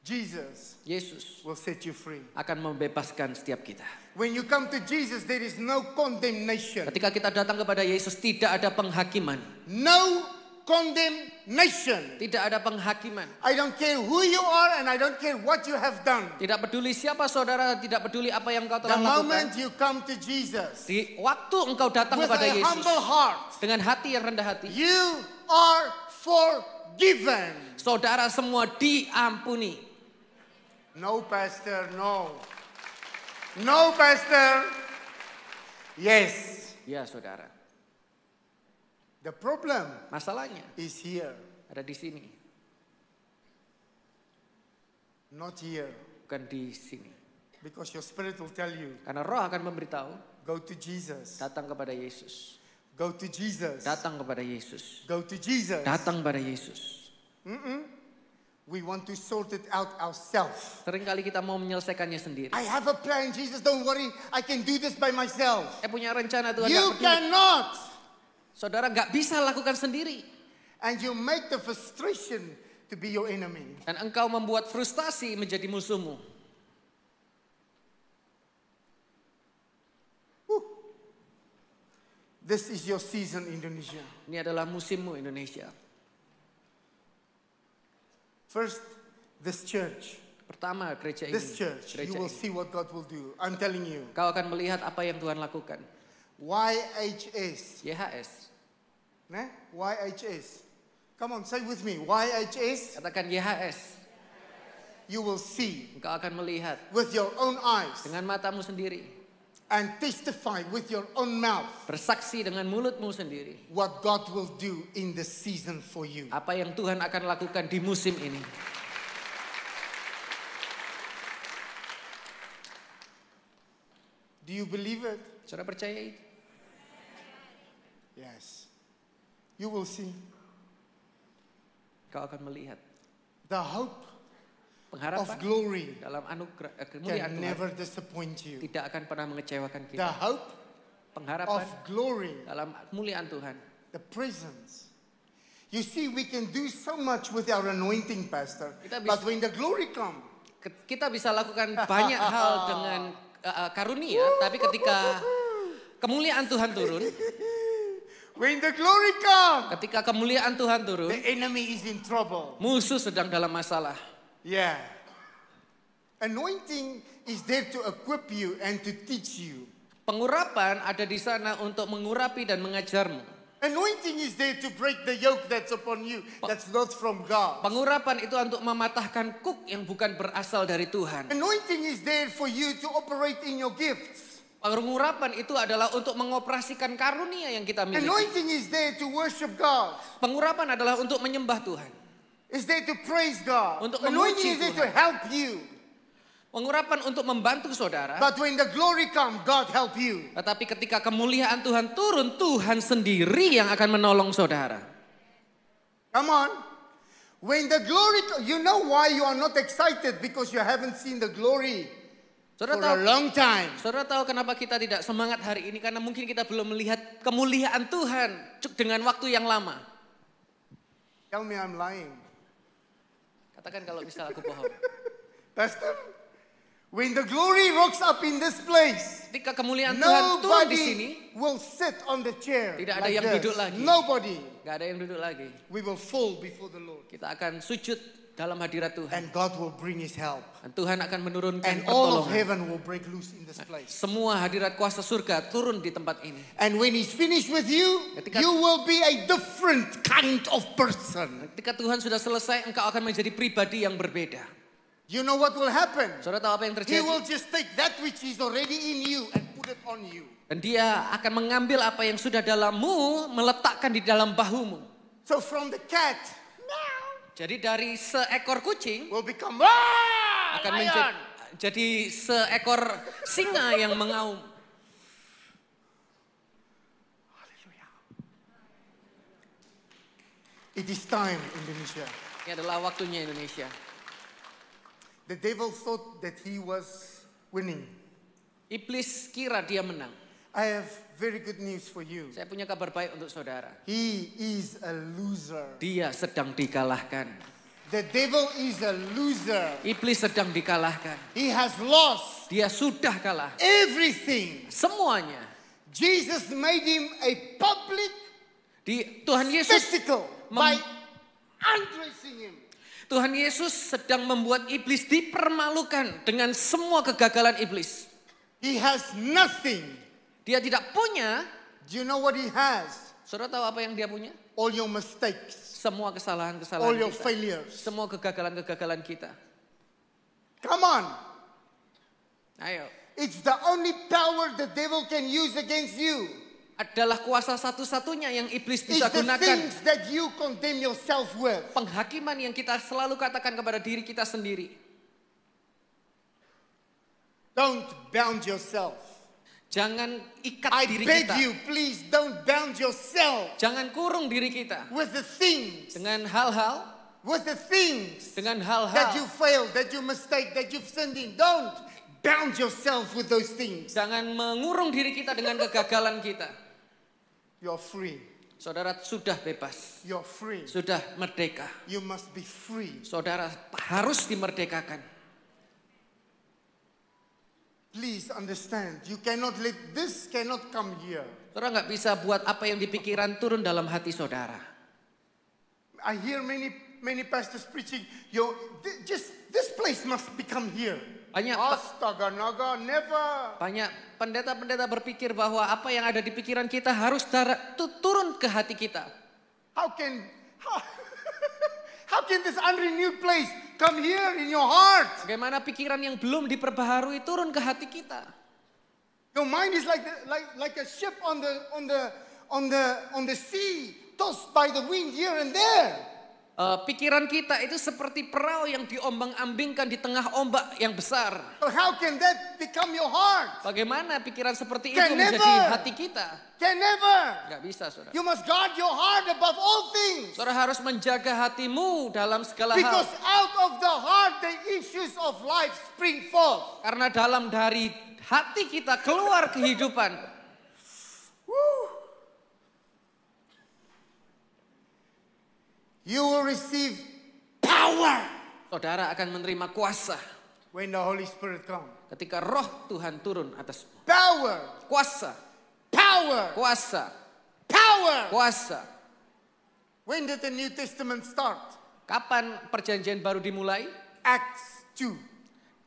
Jesus Yesus will set you free. akan membebaskan setiap kita. When you come to Jesus, there is no condemnation. Ketika kita datang kepada Yesus, tidak ada penghakiman. No condemnation. Tidak ada penghakiman. I don't care who you are and I don't care what you have done. Tidak peduli siapa saudara, tidak peduli apa yang kau telah lakukan. The moment you come to Jesus. Di waktu engkau datang kepada Yesus. humble heart. Dengan hati yang rendah hati. You are forgiven. Saudara semua diampuni. No, Pastor, no. No, Pastor. Yes. Ya, saudara. The problem masalahnya is here. Ada di sini. Not here. Bukan di sini. Because your spirit will tell you. Karena roh akan memberitahu. Go to Jesus. Datang kepada Yesus. Go to Jesus. Datang kepada Yesus. Go to Jesus. Datang kepada Yesus. Mm -mm. We want to sort it out ourselves. Seringkali kita mau menyelesaikannya sendiri. I have a plan, Jesus. Don't worry, I can do this by myself. Saya punya rencana Tuhan. You cannot. Saudara nggak bisa lakukan sendiri. And you make the frustration to be your enemy. Dan engkau membuat frustasi menjadi musuhmu. Woo. This is your season Indonesia. Ini adalah musimmu Indonesia. First, this church. Pertama gereja ini. This church, gereja you will see what God will do. I'm telling you. Kau akan melihat apa yang Tuhan lakukan. YHS. YHS. Nah, YHS. Come on, say with me. YHS. Katakan YHS. You will see. Kau akan melihat. With your own eyes. Dengan matamu sendiri and testify with your own mouth bersaksi dengan mulutmu sendiri what God will do in the season for you apa yang Tuhan akan lakukan di musim ini Do you believe it? Saudara percaya itu? Yes. You will see. Kau akan melihat. The hope pengharapan of glory dalam anugerah eh, kemuliaan Tuhan never disappoint you. tidak akan pernah mengecewakan kita. The hope pengharapan of glory dalam kemuliaan Tuhan. The presence. You see, we can do so much with our anointing, Pastor. Kita bisa, but when the glory come, kita bisa lakukan banyak hal (laughs) dengan uh, karunia, tapi ketika kemuliaan Tuhan turun, When the glory come, ketika kemuliaan Tuhan turun, the enemy is in trouble. Musuh sedang dalam masalah. Yeah. Anointing is there to equip you and to teach you. Pengurapan ada di sana untuk mengurapi dan mengajarmu. Anointing is there to break the yoke that's upon you that's not from God. Pengurapan itu untuk mematahkan kuk yang bukan berasal dari Tuhan. Anointing is there for you to operate in your gifts. Pengurapan itu adalah untuk mengoperasikan karunia yang kita miliki. Anointing is there to worship God. Pengurapan adalah untuk menyembah Tuhan is there to praise God. Untuk memuji is there to help you. Pengurapan untuk membantu saudara. But when the glory come, God help you. Tetapi ketika kemuliaan Tuhan turun, Tuhan sendiri yang akan menolong saudara. Come on. When the glory, you know why you are not excited because you haven't seen the glory. Saudara for tahu, a long time. Saudara tahu kenapa kita tidak semangat hari ini karena mungkin kita belum melihat kemuliaan Tuhan dengan waktu yang lama. Tell me I'm lying. Katakan kalau misal aku bohong. (laughs) Pastor, when the glory rocks up in this place, ketika kemuliaan Tuhan turun di sini, will sit on the chair. Tidak ada like yang this. duduk lagi. Nobody. Gak ada yang duduk lagi. We will fall before the Lord. Kita akan sujud dalam hadirat Tuhan. And God will bring his help. Dan Tuhan akan menurunkan And pertolongan. all of heaven will break loose in this nah, place. Semua hadirat kuasa surga turun di tempat ini. And when he's finished with you, ketika, you will be a different kind of person. Ketika Tuhan sudah selesai, engkau akan menjadi pribadi yang berbeda. You know what will happen? Saudara tahu apa yang terjadi? He will just take that which is already in you and put it on you. Dan dia akan mengambil apa yang sudah dalammu, meletakkan di dalam bahumu. So from the cat jadi dari seekor kucing will become akan menjadi jadi seekor singa yang mengaum. Haleluya. It is time Indonesia. Ini adalah waktunya Indonesia. The devil thought that he was winning. Iblis kira dia menang. I have very good news for you. Saya punya kabar baik untuk saudara. He is a loser. Dia sedang dikalahkan. The devil is a loser. Iblis sedang dikalahkan. He has lost. Dia sudah kalah. Everything. Semuanya. Jesus made him a public Di, Tuhan Yesus spectacle by undressing him. Tuhan Yesus sedang membuat iblis dipermalukan dengan semua kegagalan iblis. He has nothing. Dia tidak punya. Do you know what he has? Saudara tahu apa yang dia punya? All your mistakes. Semua kesalahan-kesalahan All your failures. Semua kegagalan-kegagalan kita. Come on. Ayo. It's the only power the devil can use against you adalah kuasa satu-satunya yang iblis bisa gunakan. That you condemn yourself with. Penghakiman yang kita selalu katakan kepada diri kita sendiri. Don't bound yourself. Jangan ikat I diri beg kita. You, please don't bound yourself. Jangan kurung diri kita. With the things. Dengan hal-hal. With the things. Dengan hal-hal. That you fail, that you mistake, that you've sinned in. Don't bound yourself with those things. Jangan mengurung diri kita dengan kegagalan kita. You're free. Saudara sudah bebas. You're free. Sudah merdeka. You must be free. Saudara harus dimerdekakan. Please understand, you cannot let this cannot come here. Saudara nggak bisa buat apa yang dipikiran turun dalam hati saudara. I hear many many pastors preaching, yo, just this place must become here. Banyak Astaga naga, never. Banyak pendeta-pendeta berpikir bahwa apa yang ada di pikiran kita harus turun ke hati kita. How can how, (laughs) how can this unrenewed place come here in your heart. Bagaimana pikiran yang belum diperbaharui turun ke hati kita. Your mind is like the, like like a ship on the on the on the on the sea, tossed by the wind here and there. Uh, pikiran kita itu seperti perahu yang diombang-ambingkan di tengah ombak yang besar. But how can that become your heart? Bagaimana pikiran seperti can itu never, menjadi hati kita? Can never. Gak bisa, saudara. You must guard your heart above all things. Saudara harus menjaga hatimu dalam segala Because hal. Because out of the heart the issues of life spring forth. Karena dalam dari hati kita keluar kehidupan. Woo. You will receive power. Saudara akan menerima kuasa. When the Holy Spirit comes. Ketika roh Tuhan turun atas Power. Kuasa. Power. Kuasa. Power. Kuasa. When did the New Testament start? Kapan perjanjian baru dimulai? Acts 2.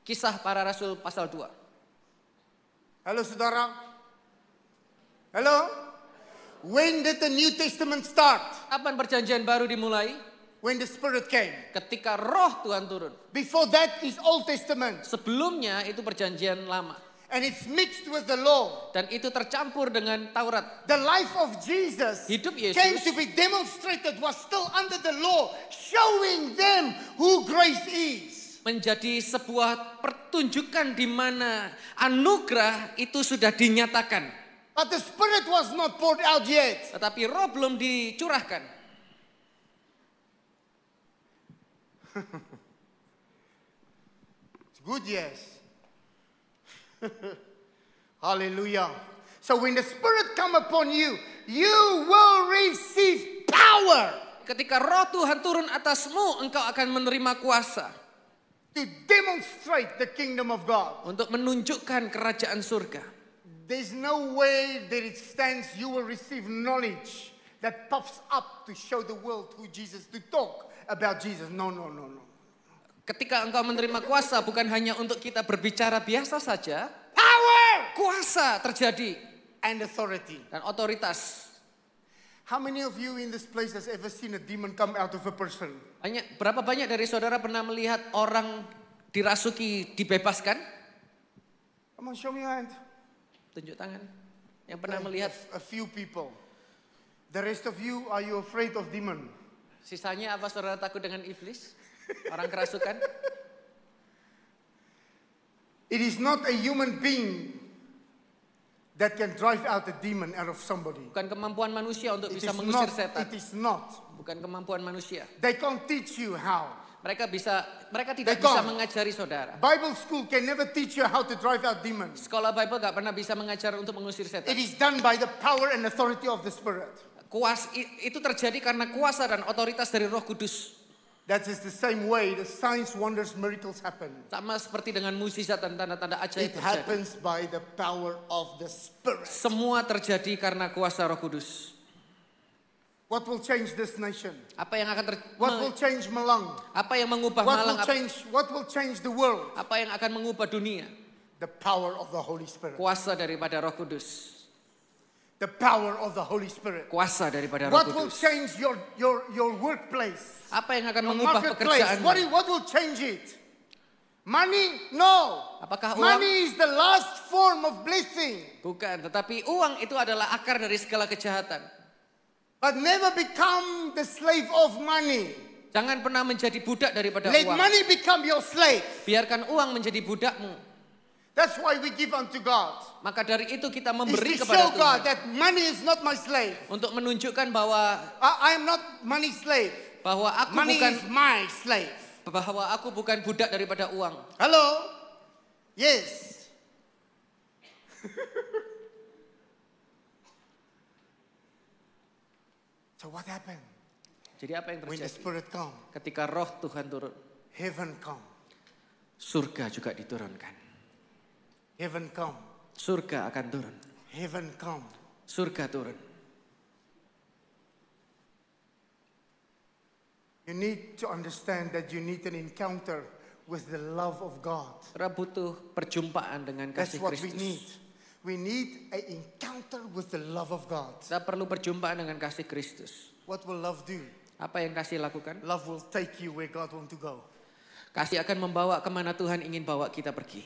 Kisah para rasul pasal 2. Halo saudara. Halo. When did the New Testament start? Kapan perjanjian baru dimulai? When the Spirit came. Ketika roh Tuhan turun. Before that is Old Testament. Sebelumnya itu perjanjian lama. And it's mixed with the law. Dan itu tercampur dengan Taurat. The life of Jesus Hidup Yesus came to be demonstrated was still under the law, showing them who grace is menjadi sebuah pertunjukan di mana anugerah itu sudah dinyatakan. But the Spirit was not poured out yet. Tetapi roh belum dicurahkan. It's good, yes. (laughs) Hallelujah. So when the Spirit come upon you, you will receive power. Ketika roh Tuhan turun atasmu, engkau akan menerima kuasa. To demonstrate the kingdom of God. Untuk menunjukkan kerajaan surga. There's no way that it stands you will receive knowledge that puffs up to show the world who Jesus, to talk about Jesus. No, no, no, no. Ketika engkau menerima kuasa bukan hanya untuk kita berbicara biasa saja. Power! Kuasa terjadi. And authority. Dan otoritas. How many of you in this place has ever seen a demon come out of a person? Banyak, berapa banyak dari saudara pernah melihat orang dirasuki dibebaskan? Come on, show me your hand. Tunjuk tangan. Yang pernah like melihat. A few people. The rest of you, are you afraid of demon? Sisanya apa saudara takut dengan iblis? Orang kerasukan? It is not a human being that can drive out a demon out of somebody. Bukan kemampuan manusia untuk it bisa mengusir not, setan. It is not. Bukan kemampuan manusia. They can't teach you how. Mereka bisa mereka tidak bisa mengajari saudara. Bible school can never teach you how to drive out demons. Sekolah Bible gak pernah bisa mengajar untuk mengusir setan. It is done by the power and authority of the Spirit. Kuas itu terjadi karena kuasa dan otoritas dari Roh Kudus. That is the same way the signs, wonders, miracles happen. Sama seperti dengan mukjizat dan tanda-tanda ajaib It happens by the power of the Spirit. Semua terjadi karena kuasa Roh Kudus. What will change this nation? Apa yang akan ter What will change Malang? Apa yang mengubah what Malang? Will change, what will change the world? Apa yang akan mengubah dunia? The power of the Holy Spirit. Kuasa daripada Roh Kudus. The power of the Holy Spirit. Kuasa daripada Roh Kudus. What will change your your your workplace? Apa yang akan your mengubah pekerjaanmu? What, what will change it? Money? No. Apakah uang? Money is the last form of blessing. Bukan, tetapi uang itu adalah akar dari segala kejahatan. But never become the slave of money. Jangan pernah menjadi budak daripada Let uang. Let money become your slave. Biarkan uang menjadi budakmu. That's why we give unto God. Maka dari itu kita memberi It's kepada Tuhan. God that money is not my slave. Untuk menunjukkan bahwa I, am not money slave. Bahwa aku money bukan is my slave. Bahwa aku bukan budak daripada uang. Hello. Yes. (laughs) So what happened? Jadi apa yang terjadi? When the Spirit come, ketika Roh Tuhan turun, heaven come. Surga juga diturunkan. Heaven come. Surga akan turun. Heaven come. Surga turun. You need to understand that you need an encounter with the love of God. Kita butuh perjumpaan dengan kasih Kristus. That's what we need. We need an encounter with the love of God. Kita perlu perjumpaan dengan kasih Kristus. What will love do? Apa yang kasih lakukan? Love will take you where God want to go. Kasih akan membawa kemana Tuhan ingin bawa kita pergi.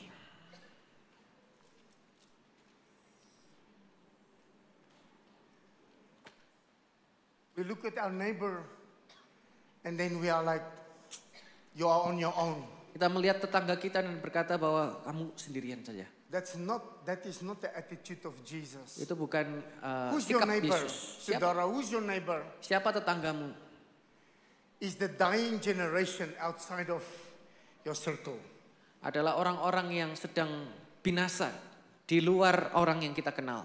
We look at our neighbor and then we are like, you are on your own. Kita melihat tetangga kita dan berkata bahwa kamu sendirian saja. That's not that is not the attitude of Jesus. Itu bukan uh, who's sikap neighbor? Yesus. Saudara, siapa? who's your neighbor? Siapa tetanggamu? Is the dying generation outside of your circle. Adalah orang-orang yang sedang binasa di luar orang yang kita kenal.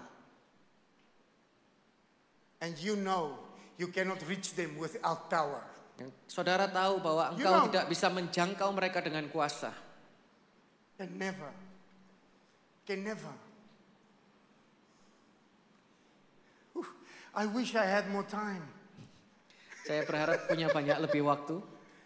And you know you cannot reach them without power. Yang saudara tahu bahwa engkau you know, tidak bisa menjangkau mereka dengan kuasa. And never can never. I wish I had more time. Saya berharap punya banyak lebih waktu.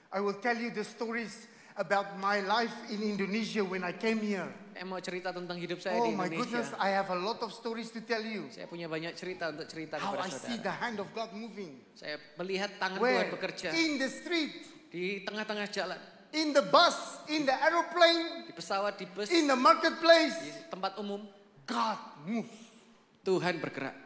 I will tell you the stories about my life in Indonesia when I came here. Saya mau cerita tentang hidup saya oh di Indonesia. Oh my goodness, I have a lot of stories to tell you. Saya punya banyak cerita untuk cerita kepada saudara. How I see the hand of God moving. Saya melihat tangan Where? Tuhan bekerja. In the street. Di tengah-tengah jalan in the bus, in the aeroplane, di pesawat, di bus, in the marketplace, di tempat umum, God moves. Tuhan bergerak.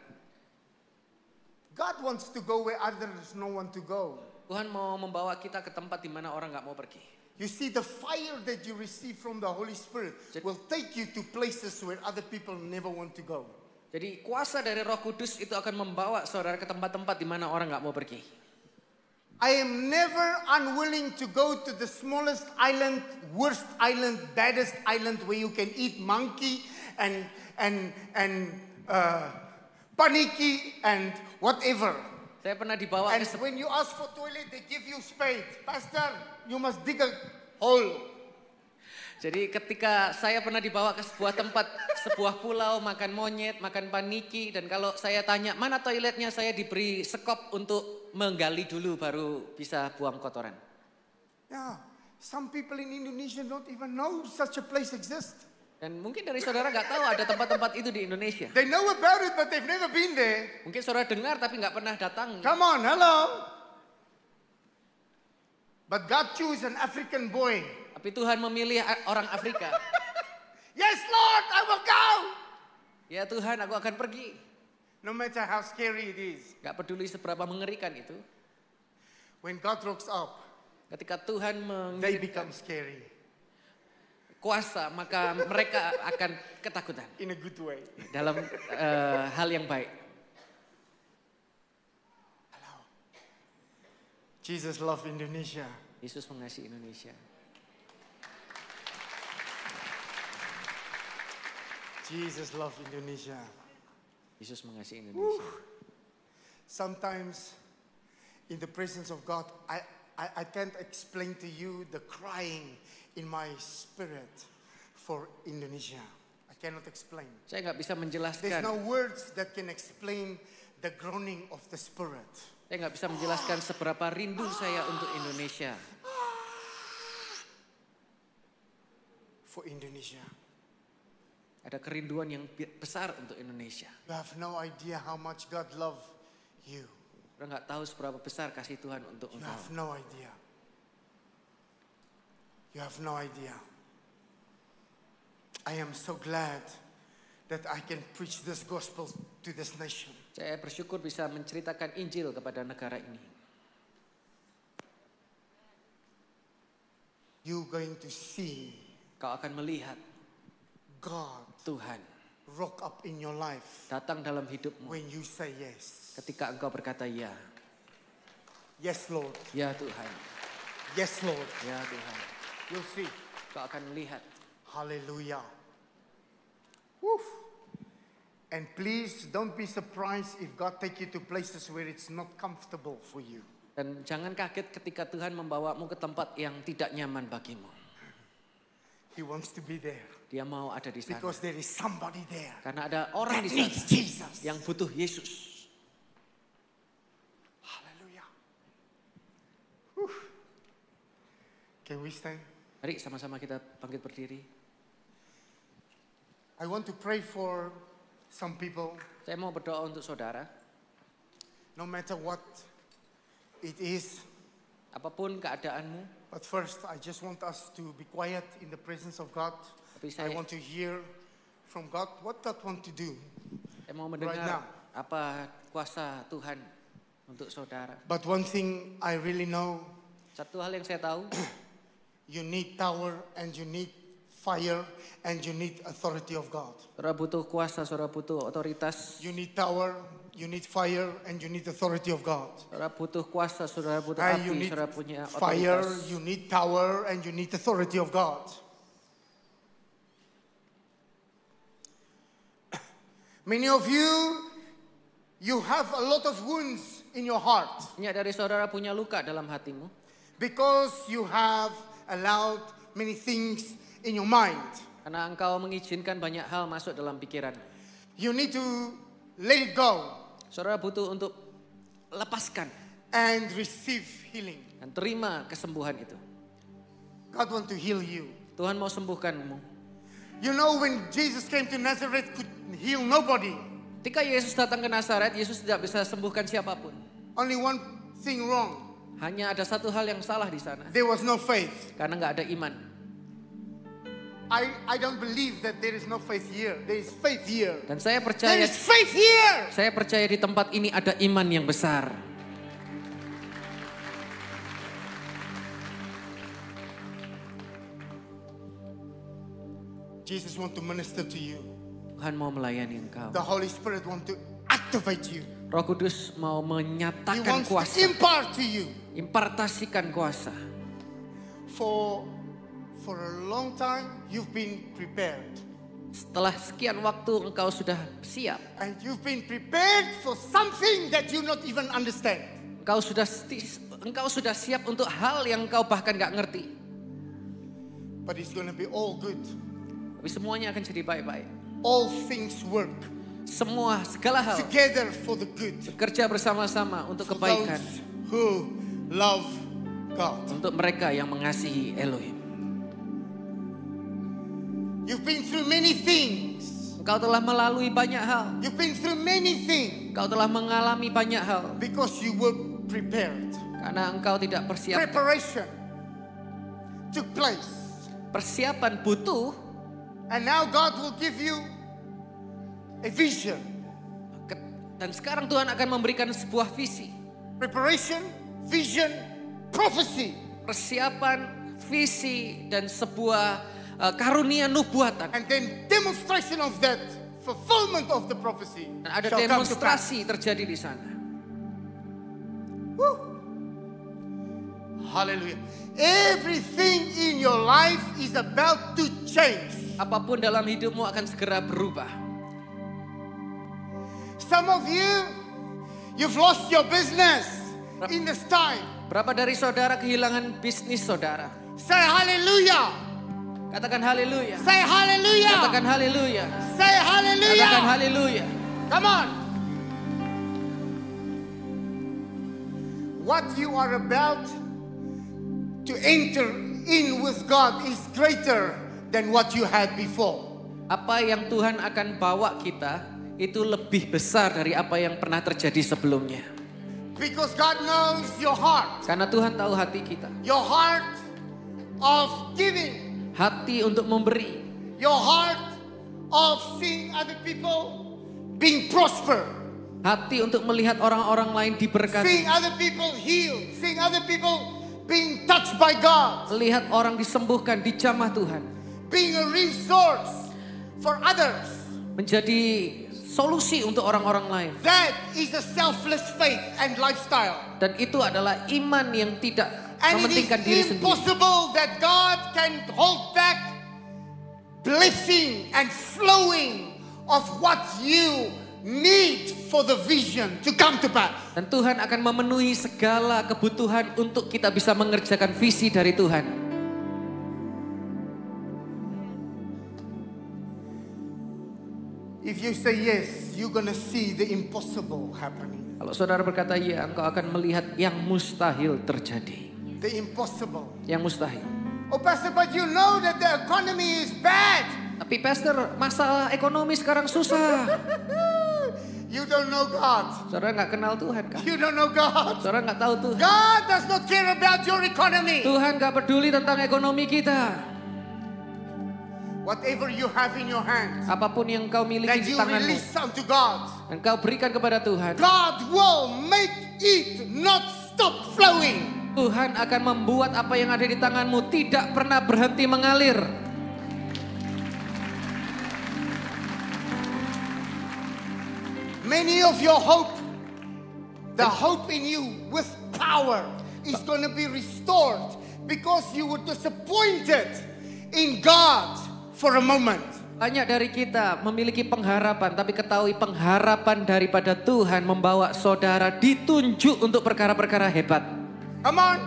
God wants to go where others no want to go. Tuhan mau membawa kita ke tempat di mana orang nggak mau pergi. You see, the fire that you receive from the Holy Spirit jadi, will take you to places where other people never want to go. Jadi kuasa dari Roh Kudus itu akan membawa saudara ke tempat-tempat di mana orang nggak mau pergi. I am never unwilling to go to the smallest island, worst island, baddest island where you can eat monkey and, and, and uh, paniki and whatever. Saya pernah dibawa and when you ask for toilet, they give you spade. Pastor, you must dig a hole. Jadi ketika saya pernah dibawa ke sebuah tempat, sebuah pulau, makan monyet, makan paniki, dan kalau saya tanya mana toiletnya, saya diberi sekop untuk menggali dulu baru bisa buang kotoran. Yeah, some people in Indonesia don't even know such a place exists. Dan mungkin dari saudara nggak tahu ada tempat-tempat itu di Indonesia. They know about it, but they've never been there. Mungkin saudara dengar tapi nggak pernah datang. Come on, hello. But God chose an African boy. Tapi Tuhan memilih orang Afrika. (laughs) yes Lord, I will go. Ya Tuhan, aku akan pergi. No matter how scary it is. Gak peduli seberapa mengerikan itu. When God rocks up, ketika Tuhan they become scary. Kuasa maka mereka (laughs) akan ketakutan. In a good way. Dalam eh, hal yang baik. Hello. Jesus love Indonesia. Yesus mengasihi Indonesia. Jesus love Indonesia. Yesus mengasihi Indonesia. Woo. Sometimes in the presence of God, I, I, I can't explain to you the crying in my spirit for Indonesia. I cannot explain. Saya nggak bisa menjelaskan. There's no words that can explain the groaning of the spirit. Saya nggak bisa menjelaskan seberapa rindu saya untuk Indonesia. For Indonesia. Ada kerinduan yang besar untuk Indonesia. You have no idea how much God love you. Orang nggak tahu seberapa besar kasih Tuhan untuk you engkau. You have no idea. You have no idea. I am so glad that I can preach this gospel to this nation. Saya bersyukur bisa menceritakan Injil kepada negara ini. You going to see. Kau akan melihat. God Tuhan rock up in your life datang dalam hidupmu when you say yes ketika engkau berkata ya yes Lord ya Tuhan yes Lord ya Tuhan you'll see kau akan melihat. haleluya Woof. and please don't be surprised if God take you to places where it's not comfortable for you dan jangan kaget ketika Tuhan membawamu ke tempat yang tidak nyaman bagimu He wants to be there. Dia mau ada di sana. Because there is somebody there. Karena ada orang di sana Jesus. yang butuh Yesus. Hallelujah. Can we stand? Mari sama-sama kita bangkit berdiri. I want to pray for some people. Saya mau berdoa untuk saudara. No matter what it is, apapun keadaanmu. But first, I just want us to be quiet in the presence of God. I want to hear from God what God want to do. Saya mau mendengar right now. apa kuasa Tuhan untuk saudara. But one thing I really know. Satu hal yang saya tahu. (coughs) you need power and you need fire and you need authority of God. Saudara butuh kuasa, saudara butuh otoritas. You need power, you need fire and you need authority of God. Saudara butuh kuasa, saudara butuh and api, saudara punya otoritas. Fire, you need power and you need authority of God. (coughs) Many of you you have a lot of wounds in your heart. Banyak dari saudara punya luka dalam hatimu. Because you have allowed many things in your mind. Karena engkau mengizinkan banyak hal masuk dalam pikiran. You need to let it go. Saudara butuh untuk lepaskan. And receive healing. Dan terima kesembuhan itu. God want to heal you. Tuhan mau sembuhkanmu. You know when Jesus came to Nazareth could heal nobody. Ketika Yesus datang ke Nazaret, Yesus tidak bisa sembuhkan siapapun. Only one thing wrong. Hanya ada satu hal yang salah di sana. There was no faith. Karena nggak ada iman. I, I don't believe that there is no faith here. There is faith here. Dan saya percaya there is faith here. Saya percaya di tempat ini ada iman yang besar. Jesus want to minister to you. Tuhan mau melayani engkau. The Holy Spirit want to activate you. Roh Kudus mau menyatakan kuasa. He wants To impart to you. Impartasikan kuasa. For For a long time you've been prepared. Setelah sekian waktu engkau sudah siap. And you've been prepared for something that you not even understand. Engkau sudah engkau sudah siap untuk hal yang engkau bahkan nggak ngerti. But it's gonna be all good. Tapi semuanya akan jadi baik-baik. All things work. Semua segala hal. Together for the good. Bekerja bersama-sama untuk for kebaikan. Those who love God. Untuk mereka yang mengasihi Elohim. You've been through many things. Engkau telah melalui banyak hal. You've been through many things. Engkau telah mengalami banyak hal. Because you were prepared. Karena engkau tidak persiapan. Preparation took place. Persiapan butuh. And now God will give you a vision. Dan sekarang Tuhan akan memberikan sebuah visi. Preparation, vision, prophecy. Persiapan, visi dan sebuah Eh, karunia nubuatan. And then demonstration of that fulfillment of the prophecy. Dan ada demonstrasi terjadi di sana. Woo. Hallelujah. Everything in your life is about to change. Apapun dalam hidupmu akan segera berubah. Some of you you've lost your business in this time. Berapa dari saudara kehilangan bisnis saudara? Say hallelujah. Katakan haleluya. Say haleluya. Katakan haleluya. Say haleluya. Katakan haleluya. Come on. What you are about to enter in with God is greater than what you had before. Apa yang Tuhan akan bawa kita itu lebih besar dari apa yang pernah terjadi sebelumnya. Because God knows your heart. Karena Tuhan tahu hati kita. Your heart of giving Hati untuk memberi. Your heart of seeing other people being prosper. Hati untuk melihat orang-orang lain diberkati. Seeing other people heal, seeing other people being touched by God. Lihat orang disembuhkan, dijamah Tuhan. Being a resource for others. Menjadi solusi untuk orang-orang lain. That is a selfless faith and lifestyle. Dan itu adalah iman yang tidak And it is impossible that God can hold back blessing and flowing of what you need for the vision to come to pass. Dan Tuhan akan memenuhi segala kebutuhan untuk kita bisa mengerjakan visi dari Tuhan. If you say yes, you're gonna see the impossible happening. Kalau saudara berkata ya, engkau akan melihat yang mustahil terjadi. The impossible. Yang mustahil. Oh pastor, but you know that the economy is bad. Tapi pastor, masalah ekonomi sekarang susah. (laughs) You don't know God. Saudara nggak kenal Tuhan kan? You don't know God. Saudara nggak tahu Tuhan. God does not care about your economy. Tuhan nggak peduli tentang ekonomi kita. Whatever you have in your hands. Apapun yang kau miliki that di tanganmu. That you release unto God. Engkau berikan kepada Tuhan. God will make it not stop flowing. Tuhan akan membuat apa yang ada di tanganmu tidak pernah berhenti mengalir. Many of your hope, the hope in you with power is going to be restored because you were disappointed in God for a moment. Banyak dari kita memiliki pengharapan, tapi ketahui pengharapan daripada Tuhan membawa saudara ditunjuk untuk perkara-perkara hebat. Come on.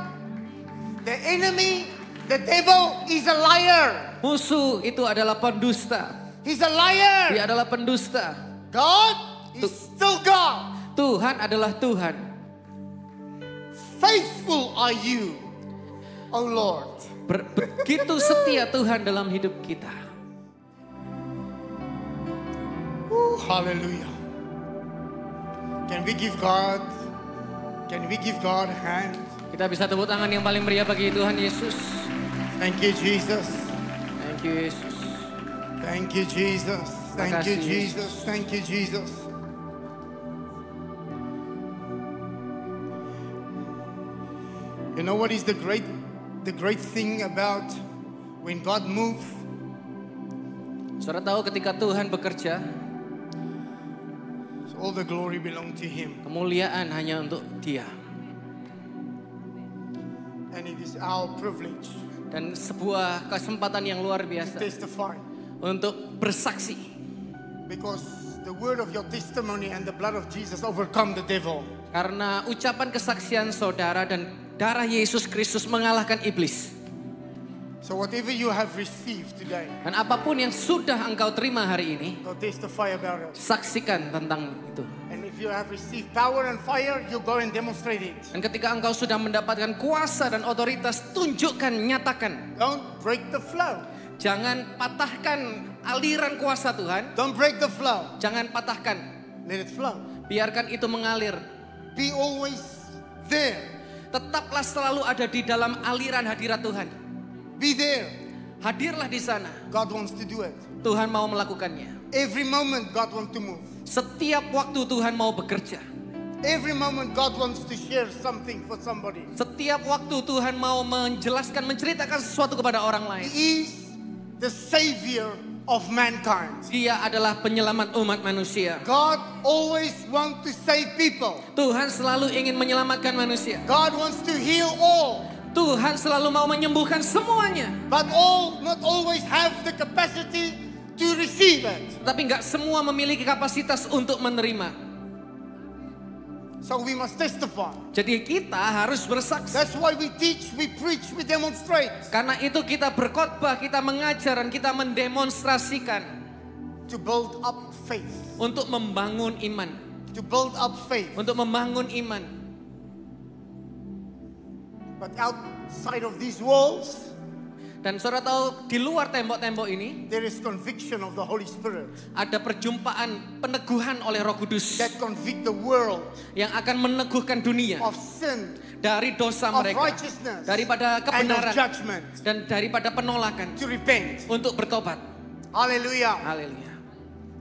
The enemy, the devil is a liar. Musuh itu adalah pendusta. He's a liar. Dia adalah pendusta. God is still God. Tuhan adalah Tuhan. Faithful are you, oh Lord. Ber begitu setia Tuhan dalam hidup kita. Ooh, hallelujah. Can we give God, can we give God hands? Kita bisa tepuk tangan yang paling meriah bagi Tuhan Yesus. Thank you Jesus. Thank you Yesus. Thank you Jesus. Thank you Jesus. Thank you Jesus. You know what is the great the great thing about when God moves? Saudara tahu ketika Tuhan bekerja, all the glory belong to him. Kemuliaan hanya untuk Dia. And it is our privilege dan sebuah kesempatan yang luar biasa testify. untuk bersaksi. Because the word of your testimony and the blood of Jesus overcome the devil. Karena ucapan kesaksian saudara dan darah Yesus Kristus mengalahkan iblis. So whatever you have received today, dan apapun yang sudah engkau terima hari ini, testify about it. saksikan tentang itu. And If you have received power and fire, you go and demonstrate it. Dan ketika engkau sudah mendapatkan kuasa dan otoritas, tunjukkan, nyatakan. Don't break the flow. Jangan patahkan aliran kuasa Tuhan. Don't break the flow. Jangan patahkan. Let it flow. Biarkan itu mengalir. Be always there. Tetaplah selalu ada di dalam aliran hadirat Tuhan. Be there. Hadirlah di sana. God wants to do it. Tuhan mau melakukannya. Every moment God wants to move. Setiap waktu Tuhan mau bekerja. Every moment God wants to share something for somebody. Setiap waktu Tuhan mau menjelaskan, menceritakan sesuatu kepada orang lain. He is the savior of mankind. Dia adalah penyelamat umat manusia. God always want to save people. Tuhan selalu ingin menyelamatkan manusia. God wants to heal all. Tuhan selalu mau menyembuhkan semuanya. But all not always have the capacity to receive it. Tapi nggak semua memiliki kapasitas untuk menerima. So we must testify. Jadi kita harus bersaksi. That's why we teach, we preach, we demonstrate. Karena itu kita berkhotbah, kita mengajar dan kita mendemonstrasikan. To build up faith. Untuk membangun iman. To build up faith. Untuk membangun iman. But outside of these walls, dan saudara tahu di luar tembok-tembok ini there is conviction of the Holy Spirit. Ada perjumpaan peneguhan oleh Roh Kudus that convict the world yang akan meneguhkan dunia of sin, dari dosa of mereka righteousness, daripada kebenaran and of judgment, dan daripada penolakan to repent. untuk bertobat. Haleluya. Haleluya.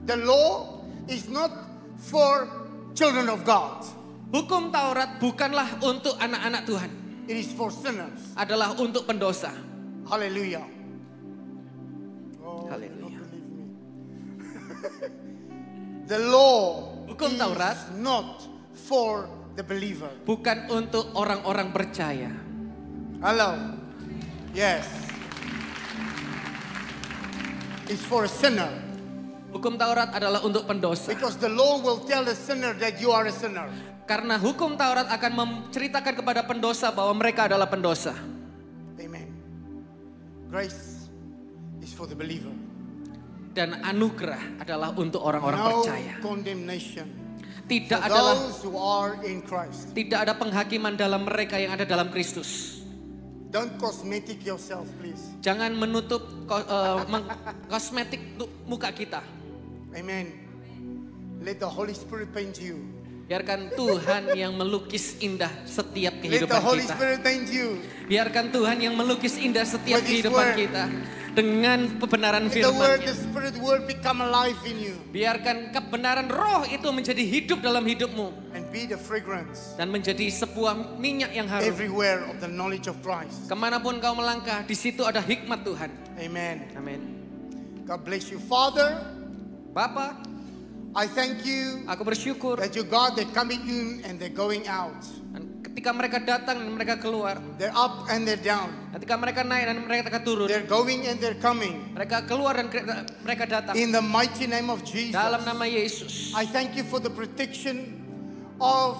The law is not for children of God. Hukum Taurat bukanlah untuk anak-anak Tuhan. It is for sinners. Adalah untuk pendosa. Haleluya. Oh, Hallelujah. (laughs) the law Hukum Taurat not for the believer. Bukan untuk orang-orang percaya. Halo. Yes. It's for a sinner. Hukum Taurat adalah untuk pendosa. Because the law will tell the sinner that you are a sinner. Karena hukum Taurat akan menceritakan kepada pendosa bahwa mereka adalah pendosa. Grace is for the believer. Dan anugerah adalah untuk orang-orang no percaya. Condemnation. Tidak for adalah those who are in Christ. Tidak ada penghakiman dalam mereka yang ada dalam Kristus. Don't cosmetic yourself, please. Jangan menutup uh, (laughs) kosmetik muka kita. Amen. Let the Holy Spirit paint you. Biarkan Tuhan yang melukis indah setiap kehidupan kita. Biarkan Tuhan yang melukis indah setiap kehidupan kita dengan kebenaran firman. Biarkan kebenaran roh itu menjadi hidup dalam hidupmu. Dan menjadi sebuah minyak yang harum. Everywhere of Kemanapun kau melangkah, di situ ada hikmat Tuhan. Amen. Amen. God bless you, Father. Bapa. I thank you. Aku bersyukur. That you God they coming in and they're going out. Ketika mereka datang dan mereka keluar. They're up and they're down. Ketika mereka naik dan mereka turun. They're going and they're coming. Mereka keluar dan mereka datang. In the mighty name of Jesus. Dalam nama Yesus. I thank you for the protection of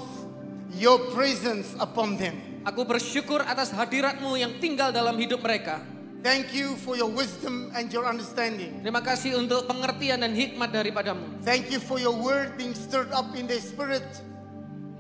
your presence upon them. Aku bersyukur atas hadiratmu yang tinggal dalam hidup mereka. Thank you for your wisdom and your understanding. Terima kasih untuk pengertian dan hikmat daripadamu. Thank you for your word being stirred up in the spirit.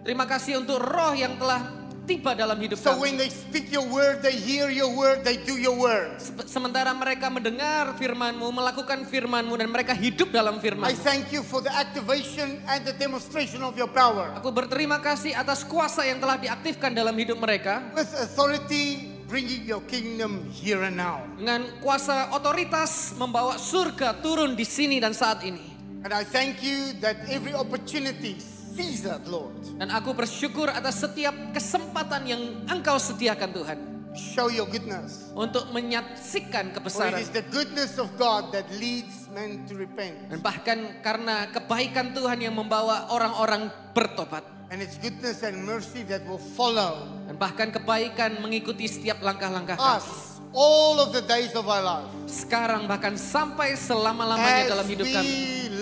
Terima kasih untuk roh yang telah tiba dalam hidup kami. so when they speak your word, they hear your word, they do your word. Sementara mereka mendengar firmanmu, melakukan firmanmu dan mereka hidup dalam firmanmu. I thank you for the activation and the demonstration of your power. Aku berterima kasih atas kuasa yang telah diaktifkan dalam hidup mereka. With authority bringing your kingdom here and now. Dengan kuasa otoritas membawa surga turun di sini dan saat ini. And I thank you that every opportunity sees that Lord. Dan aku bersyukur atas setiap kesempatan yang Engkau sediakan Tuhan. Show your goodness. Untuk menyaksikan kebesaran. For it is the goodness of God that leads men to repent. Dan bahkan karena kebaikan Tuhan yang membawa orang-orang bertobat. And its goodness and mercy that will follow. Dan bahkan kebaikan mengikuti setiap langkah-langkah kami. Us all of the days of our life. Sekarang bahkan sampai selama-lamanya dalam hidup kami.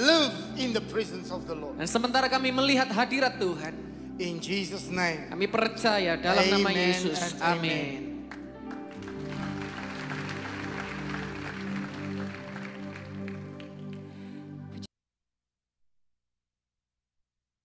live in the presence of the Lord. Dan sementara kami melihat hadirat Tuhan. In Jesus name. Kami percaya dalam amen nama Yesus. Amin.